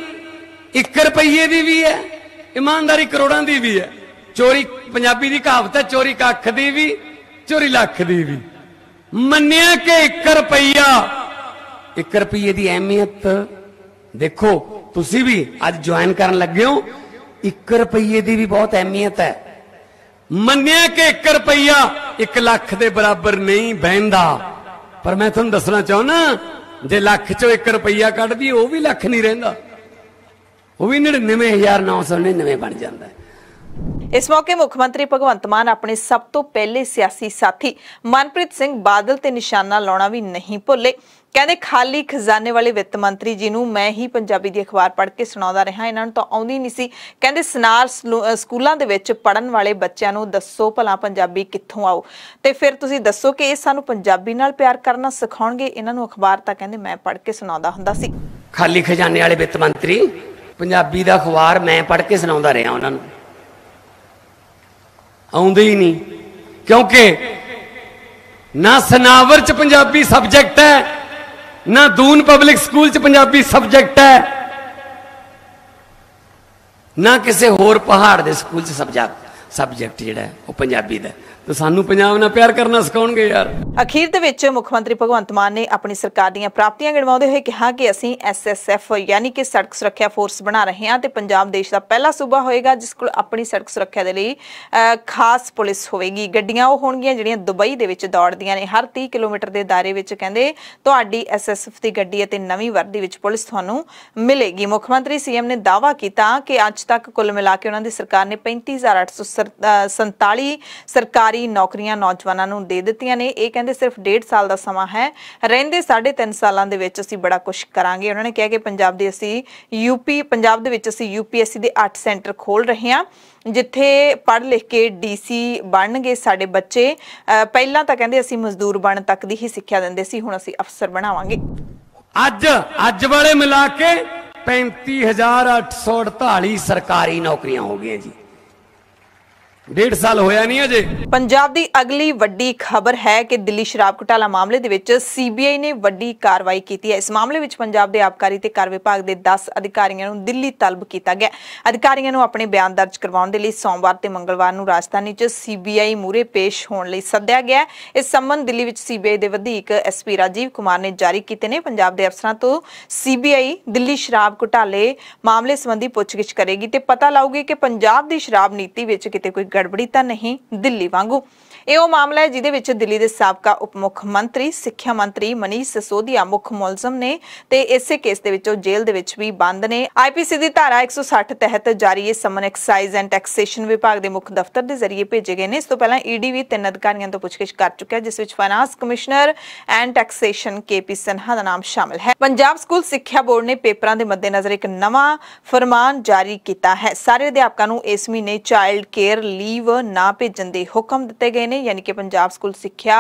1 ਰੁਪਏ ਦੀ ਵੀ ਹੈ ਇਮਾਨਦਾਰੀ ਕਰੋੜਾਂ ਦੀ ਵੀ ਹੈ ਚੋਰੀ ਪੰਜਾਬੀ ਦੀ ਕਹਾਵਤ ਹੈ ਚੋਰੀ ਕੱਖ ਦੀ ਵੀ ਚੋਰੀ ਲੱਖ ਦੀ ਵੀ ਮੰਨਿਆ ਕਿ 1 ਰੁਪਈਆ 1 ਰੁਪਈਏ ਦੀ ਅਹਿਮੀਅਤ ਦੇਖੋ ਤੁਸੀਂ ਵੀ ਅੱਜ ਜੁਆਇਨ ਕਰਨ ਲੱਗੇ ਹੋ 1 ਰੁਪਈਏ ਦੀ ਵੀ ਬਹੁਤ ਅਹਿਮੀਅਤ ਹੈ ਮੰਨਿਆ ਕਿ 1 ਰੁਪਈਆ 1 ਲੱਖ ਦੇ ਬਰਾਬਰ ਨਹੀਂ ਬੈਂਦਾ ਪਰ ਮੈਂ ਤੁਹਾਨੂੰ ਦੱਸਣਾ ਚਾਹੁੰਨਾ ਜੇ ਲੱਖ ਚੋਂ 1 ਰੁਪਈਆ ਕੱਢ ਦੀ ਉਹ ਵੀ ਲੱਖ ਨਹੀਂ ਰਹਿੰਦਾ ਉਹ ਵੀ 99999 ਬਣ ਜਾਂਦਾ ਹੈ ਇਸ ਮੌਕੇ ਮੁੱਖ ਮੰਤਰੀ ਭਗਵੰਤ ਮਾਨ ਆਪਣੇ ਸਭ ਤੋਂ ਪਹਿਲੇ ਸਿਆਸੀ ਸਾਥੀ ਮਨਪ੍ਰੀਤ ਸਿੰਘ ਬਾਦਲ ਤੇ ਨਿਸ਼ਾਨਾ ਲਾਉਣਾ ਵੀ ਨਹੀਂ ਭੁੱਲੇ ਕਹਿੰਦੇ ਖਾਲੀ ਖਜ਼ਾਨੇ ਵਾਲੇ ਵਿੱਤ ਮੰਤਰੀ ਜੀ ਨੂੰ ਮੈਂ ਹੀ ਪੰਜਾਬੀ ਦੀ ਅਖਬਾਰ ਪੜ੍ਹ ਕੇ ਸੁਣਾਉਂਦਾ ਰਿਹਾ ਇਹਨਾਂ ਨੂੰ ਤਾਂ ਆਉਂਦੀ ਨਹੀਂ ਸੀ ਕਹਿੰਦੇ ਸਨਾਰ ਸਕੂਲਾਂ ਦੇ ਵਿੱਚ ਪੜਨ ਵਾਲੇ ਬੱਚਿਆਂ ਨੂੰ ਦੱਸੋ ਭਲਾ ਪੰਜਾਬੀ ਕਿੱਥੋਂ ਆਉ ਤੇ ਫਿਰ ਤੁਸੀਂ ਦੱਸੋ ਕਿ ਇਹ ਸਾਨੂੰ ਪੰਜਾਬੀ ਨਾਲ ਪਿਆਰ ਕਰਨਾ ਸਿਖਾਉਣਗੇ ਇਹਨਾਂ ਨੂੰ ਅਖਬਾਰ ਤਾਂ ਕਹਿੰਦੇ ਮੈਂ ਪੜ੍ਹ ਕੇ ਸੁਣਾਉਂਦਾ ਹੁੰਦਾ ਸੀ ਖਾਲੀ ਖਜ਼ਾਨੇ ਵਾਲੇ ਵਿੱਤ ਮੰਤਰੀ ਪੰਜਾਬੀ ਦਾ ਅਖਬਾਰ ਮੈਂ ਪੜ੍ਹ ਕੇ ਸੁਣਾਉਂਦਾ ਰਿਹਾ ਉਹਨਾਂ ਨੂੰ ਆਉਂਦੇ ਹੀ ਨਹੀਂ ਕਿਉਂਕਿ ਨਾ ਸਨਾਵਰ ਚ ਪੰਜਾਬੀ ਸਬਜੈਕਟ ਹੈ ਨਾ ਦੂਨ ਪਬਲਿਕ ਸਕੂਲ ਚ ਪੰਜਾਬੀ ਸਬਜੈਕਟ ਹੈ ਨਾ ਕਿਸੇ ਹੋਰ ਪਹਾੜ ਦੇ ਸਕੂਲ ਚ ਸਬਜੈਕਟ ਸਬਜੈਕਟ ਜਿਹੜਾ ਉਹ ਪੰਜਾਬੀ ਦਾ ਤੇ ਸਾਨੂੰ ਪੰਜਾਬ ਨਾਲ ਪਿਆਰ ਕਰਨਾ ਸਿਖਾਉਣਗੇ ਯਾਰ ਅਖੀਰ ਦੇ ਵਿੱਚ ਮੁੱਖ ਮੰਤਰੀ ਭਗਵੰਤ ਮਾਨ ਨੇ ਆਪਣੀ ਸਰਕਾਰ ਦੀਆਂ ਪ੍ਰਾਪਤੀਆਂ ਗਿਣਵਾਉਂਦੇ ਹੋਏ ਕਿਹਾ ਕਿ ਅਸੀਂ ਐਸਐਸਐਫ ਯਾਨੀ ਕਿ ਸੜਕ ਸੁਰੱਖਿਆ ਫੋਰਸ ਬਣਾ ਰਹੇ ਹਾਂ ਤੇ ਪੰਜਾਬ ਦੇਸ਼ ਦਾ ਪਹਿਲਾ ਸੂਬਾ ਹੋਏਗਾ ਜਿਸ ਕੋਲ ਆਪਣੀ ਸੜਕ ਸੁਰੱਖਿਆ ਦੇ ਲਈ ਖਾਸ ਪੁਲਿਸ ਹੋਵੇਗੀ ਗੱਡੀਆਂ ਉਹ ਹੋਣਗੀਆਂ ਜਿਹੜੀਆਂ ਦੁਬਈ ਦੇ ਵਿੱਚ ਦੌੜਦੀਆਂ ਨੇ ਹਰ 30 ਕਿਲੋਮੀਟਰ ਦੇ ਦਾਇਰੇ ਵਿੱਚ ਕਹਿੰਦੇ ਤੁਹਾਡੀ ਐਸਐਸਐਫ ਦੀ ਗੱਡੀ ਅਤੇ ਨਵੀਂ ਵਰਦੀ ਵਿੱਚ ਪੁਲਿਸ ਤੁਹਾਨੂੰ ਮਿਲੇਗੀ ਮੁੱਖ ਮੰਤਰੀ ਸੀਐਮ ਨੇ ਦਾਅਵਾ ਕੀਤਾ ਕਿ ਅੱਜ ਤੱਕ ਕੁੱਲ ਮਿਲਾ ਕੇ ਉਹਨਾਂ ਦੀ ਸਰਕਾਰ ਨੇ 35800 47 ਸਰਕਾਰੀ ਨੌਕਰੀਆਂ ਨੌਜਵਾਨਾਂ ਨੂੰ ਦੇ ਦਿੱਤੀਆਂ ਨੇ ਇਹ ਕਹਿੰਦੇ ਸਿਰਫ 1.5 ਸਾਲ ਦਾ ਸਮਾਂ ਹੈ ਰਹਿੰਦੇ 3.5 ਸਾਲਾਂ ਦੇ ਵਿੱਚ ਅਸੀਂ ਬੜਾ ਕੁਝ ਕਰਾਂਗੇ ਉਹਨਾਂ ਨੇ ਕਿਹਾ ਕਿ ਪੰਜਾਬ ਦੇ ਅਸੀਂ ਯੂਪੀ ਪੰਜਾਬ ਦੇ ਵਿੱਚ ਅਸੀਂ ਯੂਪੀਐਸਸੀ ਦੇ 8 ਸੈਂਟਰ ਖੋਲ ਰਹੇ ਹਾਂ ਜਿੱਥੇ ਪੜ੍ਹ ਲਿਖ ਕੇ ਡੀਸੀ ਬਣਨਗੇ ਸਾਡੇ ਬੱਚੇ ਪਹਿਲਾਂ ਤਾਂ ਕਹਿੰਦੇ ਅਸੀਂ ਮਜ਼ਦੂਰ ਬਣ ਤੱਕ ਦੀ ਹੀ ਸਿੱਖਿਆ ਦਿੰਦੇ ਸੀ ਹੁਣ ਅਸੀਂ ਅਫਸਰ ਬਣਾਵਾਂਗੇ ਅੱਜ ਅੱਜ ਵਾਲੇ ਮਿਲਾ ਕੇ 35848 ਸਰਕਾਰੀ ਨੌਕਰੀਆਂ ਹੋ ਗਈਆਂ ਜੀ ਡੇਢ ਸਾਲ ਹੋਇਆ ਨਹੀਂ ਅਜੇ ਪੰਜਾਬ ਦੀ ਅਗਲੀ ਵੱਡੀ ਖਬਰ ਹੈ ਕਿ ਦਿੱਲੀ ਸ਼ਰਾਬ ਘੁਟਾਲਾ ਮਾਮਲੇ ਦੇ ਵਿੱਚ ਸੀਬੀਆਈ ਨੇ ਵੱਡੀ ਕਾਰਵਾਈ ਕੀਤੀ ਹੈ ਇਸ ਮਾਮਲੇ ਵਿੱਚ ਪੰਜਾਬ ਦੇ ਆਪਕਾਰੀ ਤੇ ਕਰ ਵਿਭਾਗ ਦੇ 10 ਅਧਿਕਾਰੀਆਂ ਨੂੰ ਦਿੱਲੀ ਤਲਬ ਕੀਤਾ ਗਿਆ ਅਧਿਕਾਰੀਆਂ ਨੂੰ ਆਪਣੇ ਬਿਆਨ ਦਰਜ ਕਰਵਾਉਣ ਦੇ ਲਈ ਸੋਮਵਾਰ ਤੇ ਮੰਗਲਵਾਰ ਨੂੰ ਰਾਜਧਾਨੀ 'ਚ ਸੀਬੀਆਈ ਮੂਰੇ ਪੇਸ਼ ਹੋਣ ਲਈ ਸੱਦਿਆ ਗਿਆ ਇਸ ਸੰਬੰਧ ਦਿੱਲੀ ਵਿੱਚ ਸੀਬੀਆਈ ਦੇ ਵਧੀਕ ਐਸਪੀ ਰਾਜੀਵ ਕੁਮਾਰ ਨੇ ਜਾਰੀ ਕੀਤੇ ਨੇ ਪੰਜਾਬ ਦੇ ਅਫਸਰਾਂ ਤੋਂ ਸੀਬੀਆਈ ਦਿੱਲੀ ਸ਼ਰਾਬ ਘੁਟਾਲੇ ਮਾਮਲੇ ਸੰਬੰਧੀ ਪੁੱਛਗਿੱਛ ਕਰੇਗੀ ਤੇ ਪਤਾ ਲਾਊਗੀ ਕਿ ਪੰਜਾਬ ਦੀ ਸ਼ਰਾਬ ਨੀਤੀ ਵਿੱਚ ਕਿਤੇ ਕੋਈ ਗੜਬੜੀ ਤਾਂ ਨਹੀਂ ਦਿੱਲੀ ਵਾਂਗੂ ਇਹ ਉਹ ਮਾਮਲਾ ਹੈ ਜਿਹਦੇ ਵਿੱਚ ਦਿੱਲੀ ਦੇ ਸਾਬਕਾ ਉਪ ਮੁੱਖ ਮੰਤਰੀ ਸਿੱਖਿਆ ਮੰਤਰੀ ਮਨੀਸ਼ ਸਸੋਦੀਆ ਮੁੱਖ ਮੁਲਜ਼ਮ ਨੇ ਤੇ ਇਸੇ ਕੇਸ ਦੇ ਵਿੱਚ ਉਹ ਜੇਲ੍ਹ ਦੇ ਵਿੱਚ ਵੀ ਬੰਦ ਨੇ ਆਈਪੀਸੀ ਦੀ ਧਾਰਾ 160 ਤਹਿਤ ਜਾਰੀ ਇਹ ਸਮਨ ਐਕਸਾਈਜ਼ ਐਂਡ ਟੈਕਸੇਸ਼ਨ ਵਿਭਾਗ ਦੇ ਮੁੱਖ ਦਫ਼ਤਰ ਦੇ ਜ਼ਰੀਏ ਭੇਜੇ ਗਏ ਨੇ ਇਸ ਤੋਂ ਪਹਿਲਾਂ ਈਡੀ e ਵੀ ਤਿੰਨ ਅਧਿਕਾਰੀਆਂ ਤੋਂ ਪੁੱਛਗਿੱਛ ਕਰ ਚੁੱਕਿਆ ਜਿਸ ਵਿੱਚ finance commissioner and taxation K P Sinha ਦਾ ਨਾਮ ਸ਼ਾਮਲ ਹੈ ਪੰਜਾਬ ਸਕੂਲ ਸਿੱਖਿਆ ਬੋਰਡ ਨੇ ਪੇਪਰਾਂ ਦੇ ਮੱਦੇਨਜ਼ਰ ਇੱਕ ਨਵਾਂ ਫਰਮਾਨ ਜਾਰੀ ਕੀਤਾ ਹੈ ਸਾਰੇ ਅਧਿਆਪਕਾਂ ਨੂੰ ਇਸ ਮਹੀਨੇ ਚਾਈਲਡ ਕੇਅਰ ਲੀਵ ਨਾ ਭੇਜਣ ਦੇ ਹੁਕਮ ਦਿੱਤੇ ਗਏ ਨੇ ਯਾਨੀ ਕਿ ਪੰਜਾਬ ਸਕੂਲ ਸਿੱਖਿਆ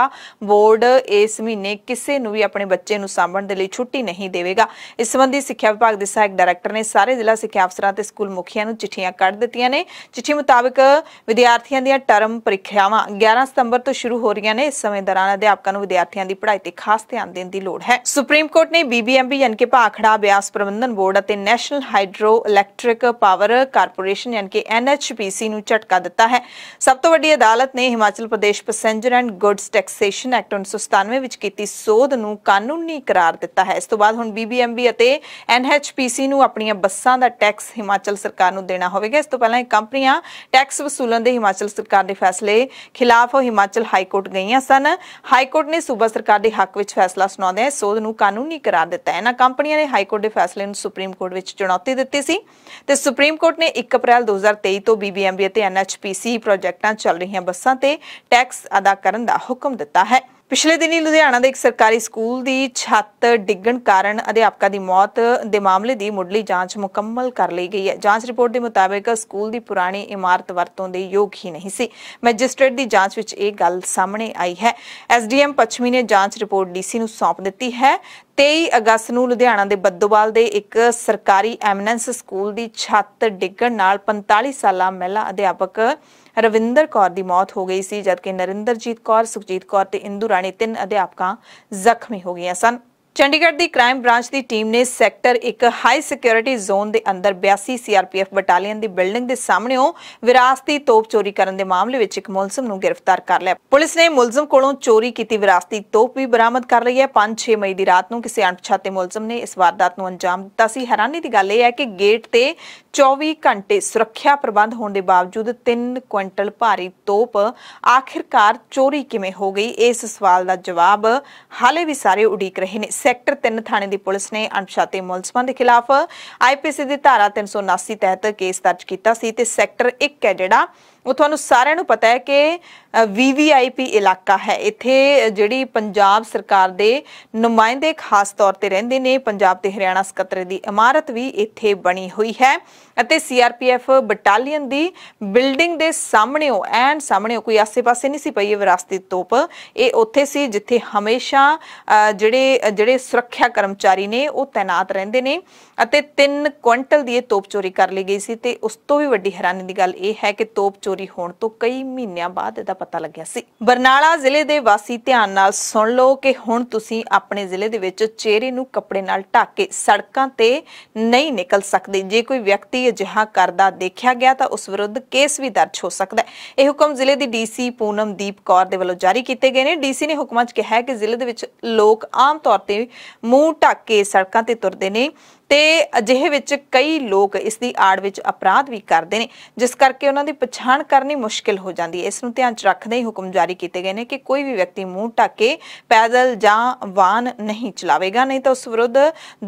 ਬੋਰਡ ਇਸ ਮਹੀਨੇ ਕਿਸੇ ਨੂੰ ਵੀ ਆਪਣੇ ਬੱਚੇ ਨੂੰ ਸਾਂਭਣ ਦੇ ਲਈ ਛੁੱਟੀ ਨਹੀਂ ਦੇਵੇਗਾ ਇਸ ਸੰਬੰਧੀ ਸਿੱਖਿਆ ਵਿਭਾਗ ਦੇ ਸਹਾਇਕ ਡਾਇਰੈਕਟਰ ਨੇ ਸਾਰੇ ਜ਼ਿਲ੍ਹਾ ਸਿੱਖਿਆ ਅਫਸਰਾਂ ਤੇ ਸਕੂਲ ਮੁਖੀਆਂ ਨੂੰ ਚਿੱਠੀਆਂ ਕੱਢ ਦਿੱਤੀਆਂ ਨੇ ਚਿੱਠੀ ਮੁਤਾਬਕ ਵਿਦਿਆਰਥੀਆਂ ਦੀਆਂ ਟਰਮ ਪ੍ਰੀਖਿਆਵਾਂ 11 ਸਤੰਬਰ ਤੋਂ ਸ਼ੁਰੂ ਹੋ ਰਹੀਆਂ ਨੇ ਇਸ ਸਮੇਂ ਦੌਰਾਨ ਅਧਿਆਪਕਾਂ ਨੂੰ ਵਿਦਿਆਰਥੀਆਂ ਦੀ ਪੜ੍ਹਾਈ ਤੇ ਖਾਸ ਧਿਆਨ ਦੇਣ ਦੀ ਲੋੜ ਹੈ ਸੁਪਰੀਮ ਕੋਰਟ ਨੇ ਬੀਬੀਐਮਬੀ ਯਾਨੀ ਕਿ ਭਾਖੜਾ ਬਿਆਸ ਪ੍ਰਬੰਧਨ ਬੋਰਡ ਅਤੇ national hydro electric power corporation ਯਾਨੀ ਕਿ ਐਨਐਚਪੀਸੀ ਨੂੰ ਝਟਕਾ ਦਿੱਤਾ ਹੈ ਸਭ ਤੋਂ ਵੱਡੀ ਅਦਾਲਤ ਨੇ Himachal Pradesh passenger and goods taxation act 1997 ਵਿੱਚ ਕੀਤੀ ਸੋਧ ਨੂੰ ਕਾਨੂੰਨੀ ਕਰਾਰ ਦਿੱਤਾ ਹੈ ਇਸ ਤੋਂ ਬਾਅਦ ਹੁਣ ਬੀਬੀਐਮਬੀ ਅਤੇ ਐਨਐਚਪੀਸੀ ਨੂੰ ਆਪਣੀਆਂ ਬੱਸਾਂ ਦਾ ਟੈਕਸ ਹਿਮਾਚਲ ਸਰਕਾਰ ਨੂੰ ਦੇਣਾ ਹੋਵੇਗਾ ਇਸ ਤੋਂ ਪਹਿਲਾਂ ਇਹ ਕੰਪਨੀਆਂ ਟੈਕਸ ਵਸੂਲਣ ਦੇ ਹਿਮਾਚਲ ਸਰਕਾਰ ਦੇ ਫੈਸਲੇ ਖਿਲਾਫ ਹਿਮਾਚਲ ਹਾਈ ਕੋਰਟ ਗਈਆਂ ਸਨ ਹਾਈ ਕੋਰਟ ਨੇ ਸੂਬਾ ਸਰਕਾਰ ਦੇ ਹੱਕ ਵਿੱਚ ਫੈਸਲਾ ਸੁਣਾਉਂਦੇ ਹੈ ਸੋਧ ਨੂੰ ਕਾਨੂੰਨੀ ਕਰਾਰ ਦਿੱਤਾ ਹੈ ਇਹਨਾਂ ਕੰਪਨੀਆਂ ਨੇ ਹਾਈ ਕੋਰਟ ਦੇ ਫੈਸਲੇ ਨੂੰ ਸੁਪਰੀਮ ਕੋਰਟ ਵਿੱਚ ਚੁਣੌਤੀ ਦਿੱਤੀ ਸੀ ਤੇ ਸੁਪਰੀਮ ਕੋਰਟ ਨੇ 1 ਅਪ੍ਰੈਲ 2023 ਤੋਂ ਬੀਬੀਐਮਬੀ ਅਤੇ ਐਨਐਚਪੀਸੀ ਪ੍ਰੋਜੈਕਟਾਂ ਚੱਲ ਰਹੀਆਂ ਬੱਸਾਂ ਤੇ ਟੈਕਸ ਅਦਾ ਕਰਨ ਦਾ ਹੁਕਮ ਦਿੱਤਾ ਹੈ ਪਿਛਲੇ ਦਿਨੀ ਲੁਧਿਆਣਾ ਦੇ ਇੱਕ ਸਰਕਾਰੀ ਸਕੂਲ ਦੀ ਛੱਤ ਡਿੱਗਣ ਕਾਰਨ ਅਧਿਆਪਕਾ ਦੀ ਮੌਤ ਦੇ ਮਾਮਲੇ ਦੀ ਮੁੱਢਲੀ ਜਾਂਚ ਮੁਕੰਮਲ ਕਰ ਲਈ ਗਈ ਹੈ ਜਾਂਚ ਰਿਪੋਰਟ ਦੇ ਮੁਤਾਬਕ ਸਕੂਲ ਦੀ ਪੁਰਾਣੀ ਇਮਾਰਤ ਵਰਤੋਂ ਦੇ ਯੋਗ ਹੀ ਨਹੀਂ ਸੀ ਮੈਜਿਸਟ੍ਰੇਟ ਦੀ ਜਾਂਚ ਵਿੱਚ ਇਹ ਗੱਲ ਸਾਹਮਣੇ ਆਈ ਹੈ ਐਸਡੀਐਮ ਪੱਛਮੀ ਨੇ ਜਾਂਚ ਰਿਪੋਰਟ ਡੀਸੀ ਨੂੰ ਸੌਂਪ ਦਿੱਤੀ ਹੈ 23 ਅਗਸਤ ਨੂੰ ਲੁਧਿਆਣਾ ਦੇ ਬੱਦੋਵਾਲ ਦੇ ਇੱਕ ਸਰਕਾਰੀ ਐਮਨੈਂਸ ਸਕੂਲ ਦੀ ਛੱਤ ਡਿੱਗਣ ਨਾਲ 45 ਸਾਲਾ ਮਹਿਲਾ ਅਧਿਆਪਕ ਰਵਿੰਦਰ ਕੌਰ ਦੀ ਮੌਤ ਹੋ ਗਈ ਸੀ ਜਦਕਿ ਨਰਿੰਦਰਜੀਤ ਕੌਰ ਸੁਖਜੀਤ ਕੌਰ ਤੇ ਇੰਦੂ ਰਾਣੀ ਤਿੰਨ ਅਧਿਆਪਕਾਂ ਜ਼ਖਮੀ ਹੋ ਗਈਆਂ ਸਨ ਚੰਡੀਗੜ੍ਹ ਦੀ ਕ੍ਰਾਈਮ ਬ੍ਰਾਂਚ ਦੀ ਟੀਮ ਨੇ ਸੈਕਟਰ 1 ਹਾਈ ਸਿਕਿਉਰਿਟੀ ਜ਼ੋਨ ਦੇ ਅੰਦਰ 82 ਸੀਆਰਪੀਐਫ ਬਟਾਲੀਅਨ ਦੀ ਬਿਲਡਿੰਗ ਦੇ ਸਾਹਮਣੇੋਂ ਵਿਰਾਸਤੀ ਤੋਪ ਚੋਰੀ ਕਰਨ ਦੇ ਮਾਮਲੇ ਵਿੱਚ ਇੱਕ ਮੁਲਜ਼ਮ ਨੂੰ ਗ੍ਰਿਫਤਾਰ ਕਰ ਲਿਆ ਪੁਲਿਸ ਨੇ ਮੁਲਜ਼ਮ ਕੋਲੋਂ ਚੋਰੀ ਕੀਤੀ ਵਿਰਾਸਤੀ ਤੋਪ ਵੀ ਬਰਾਮਦ ਕਰ ਲਈ ਹੈ 5-6 ਮਈ ਦੀ ਰਾਤ ਨੂੰ ਕਿਸੇ ਅਣਪਛਾਤੇ ਮੁਲਜ਼ਮ ਨੇ ਇਸ ਵਾਰਦਾਤ ਨੂੰ ਅੰਜਾਮ ਦਿੱਤਾ ਸੀ ਹੈਰਾਨੀ ਦੀ ਗੱਲ ਇਹ ਹੈ ਕਿ ਗੇਟ ਤੇ 24 ਘੰਟੇ ਸੁਰੱਖਿਆ ਪ੍ਰਬੰਧ ਹੋਣ ਦੇ ਬਾਵਜੂਦ 3 ਕੁਇੰਟਲ ਭਾਰੀ ਤੋਪ ਆਖਿਰਕਾਰ ਚੋਰੀ ਕਿਵੇਂ ਹੋ ਗਈ ਇਸ ਸਵਾਲ ਦਾ ਜਵਾਬ ਹਾਲੇ ਵੀ ਸਾਰੇ ਉਡੀਕ ਰਹੇ ਨੇ ਸੈਕਟਰ 3 ਥਾਣੇ ਦੀ ਪੁਲਿਸ ਨੇ ਅਣਪਛਾਤੇ ਮੁਲਜ਼ਮਾਂ ਦੇ ਖਿਲਾਫ ਆਈਪੀਸੀ ਦੀ ਧਾਰਾ 379 ਤਹਿਤ ਕੇਸ ਦਰਜ ਕੀਤਾ ਸੀ ਤੇ ਸੈਕਟਰ 1 ਹੈ ਜਿਹੜਾ ਉਹ ਤੁਹਾਨੂੰ ਸਾਰਿਆਂ ਨੂੰ ਪਤਾ ਹੈ ਕਿ ਵੀਵੀਆਈਪੀ ਇਲਾਕਾ ਹੈ ਇੱਥੇ ਜਿਹੜੀ ਪੰਜਾਬ ਸਰਕਾਰ ਦੇ ਨੁਮਾਇੰਦੇ ਖਾਸ ਤੌਰ ਤੇ ਰਹਿੰਦੇ ਨੇ ਪੰਜਾਬ ਤੇ ਹਰਿਆਣਾ ਸਕੱਤਰ ਦੀ ਇਮਾਰਤ ਵੀ ਇੱਥੇ ਬਣੀ ਹੋਈ ਹੈ ਅਤੇ CRPF ਬਟਾਲੀਅਨ ਦੀ ਬਿਲਡਿੰਗ ਦੇ ਸਾਹਮਣੇ ਉਹ ਐਨ ਸਾਹਮਣੇ ਕੋਈ ਆਸੇ-ਪਾਸੇ ਨਹੀਂ ਸੀ ਪਈ ਵਿਰਾਸਤੀ ਤੋਪ ਇਹ ਉੱਥੇ ਸੀ ਜਿੱਥੇ ਹਮੇਸ਼ਾ ਜਿਹੜੇ ਜਿਹੜੇ ਸੁਰੱਖਿਆ ਕਰਮਚਾਰੀ ਨੇ ਉਹ ਤਾਇਨਾਤ ਰਹਿੰਦੇ ਨੇ ਅਤੇ 3 ਕੁਇੰਟਲ ਦੀ ਇਹ ਤੋਪ ਚੋਰੀ ਕਰ ਲਈ ਗਈ ਸੀ ਤੇ ਉਸ ਤੋਂ ਵੀ ਵੱਡੀ ਹੈਰਾਨੀ ਦੀ ਗੱਲ ਇਹ ਹੈ ਕਿ ਤੋਪ ਚੋਰੀ ਹੋਣ ਤੋਂ ਕਈ ਮਹੀਨਿਆਂ ਬਾਅਦ ਇਹਦਾ ਪਤਾ ਲੱਗਿਆ ਸੀ ਬਰਨਾਲਾ ਜ਼ਿਲ੍ਹੇ ਦੇ ਵਾਸੀ ਧਿਆਨ ਨਾਲ ਸੁਣ ਲਓ ਕਿ ਹੁਣ ਤੁਸੀਂ ਆਪਣੇ ਜ਼ਿਲ੍ਹੇ ਦੇ ਵਿੱਚ ਚਿਹਰੇ ਨੂੰ ਕੱਪੜੇ ਨਾਲ ਢੱਕ ਕੇ ਸੜਕਾਂ ਤੇ ਨਹੀਂ ਨਿਕਲ ਸਕਦੇ ਜੇ ਕੋਈ ਵਿਅਕਤੀ ਅਜਿਹਾ ਕਰਦਾ ਦੇਖਿਆ ਗਿਆ ਤਾਂ ਉਸ ਵਿਰੁੱਧ ਕੇਸ ਵੀ ਦਰਜ ਹੋ ਸਕਦਾ ਹੈ ਇਹ ਹੁਕਮ ਜ਼ਿਲ੍ਹੇ ਦੀ ਡੀਸੀ ਪੂਨਮਦੀਪ ਕੌਰ ਦੇ ਵੱਲੋਂ ਜਾਰੀ ਕੀਤੇ ਗਏ ਨੇ ਡੀਸੀ ਨੇ ਹੁਕਮਾਂ 'ਚ ਕਿਹਾ ਹੈ ਕਿ ਜ਼ਿਲ੍ਹੇ ਦੇ ਵਿੱਚ ਲੋਕ ਆਮ ਤੌਰ ਤੇ ਮੂੰਹ ਢੱਕ ਕੇ ਸੜਕਾਂ ਤੇ ਤੁਰਦੇ ਨੇ ਤੇ ਅਜਿਹੇ ਵਿੱਚ ਕਈ ਲੋਕ ਇਸ ਦੀ ਆੜ ਵਿੱਚ ਅਪਰਾਧ ਵੀ ਕਰਦੇ ਨੇ ਜਿਸ ਕਰਕੇ ਉਹਨਾਂ ਦੀ ਪਛਾਣ ਕਰਨੀ ਮੁਸ਼ਕਿਲ ਹੋ ਜਾਂਦੀ ਹੈ ਇਸ ਨੂੰ ਧਿਆਨ 'ਚ ਰੱਖਦੇ ਹੀ ਹੁਕਮ ਜਾਰੀ ਕੀਤੇ ਗਏ ਨੇ ਕਿ ਕੋਈ ਵੀ ਵਿਅਕਤੀ ਮੂੰਹ ਢੱਕ ਕੇ ਪੈਦਲ ਜਾਂ ਵਾਹਨ ਨਹੀਂ ਚਲਾਵੇਗਾ ਨਹੀਂ ਤਾਂ ਉਸ ਵਿਰੁੱਧ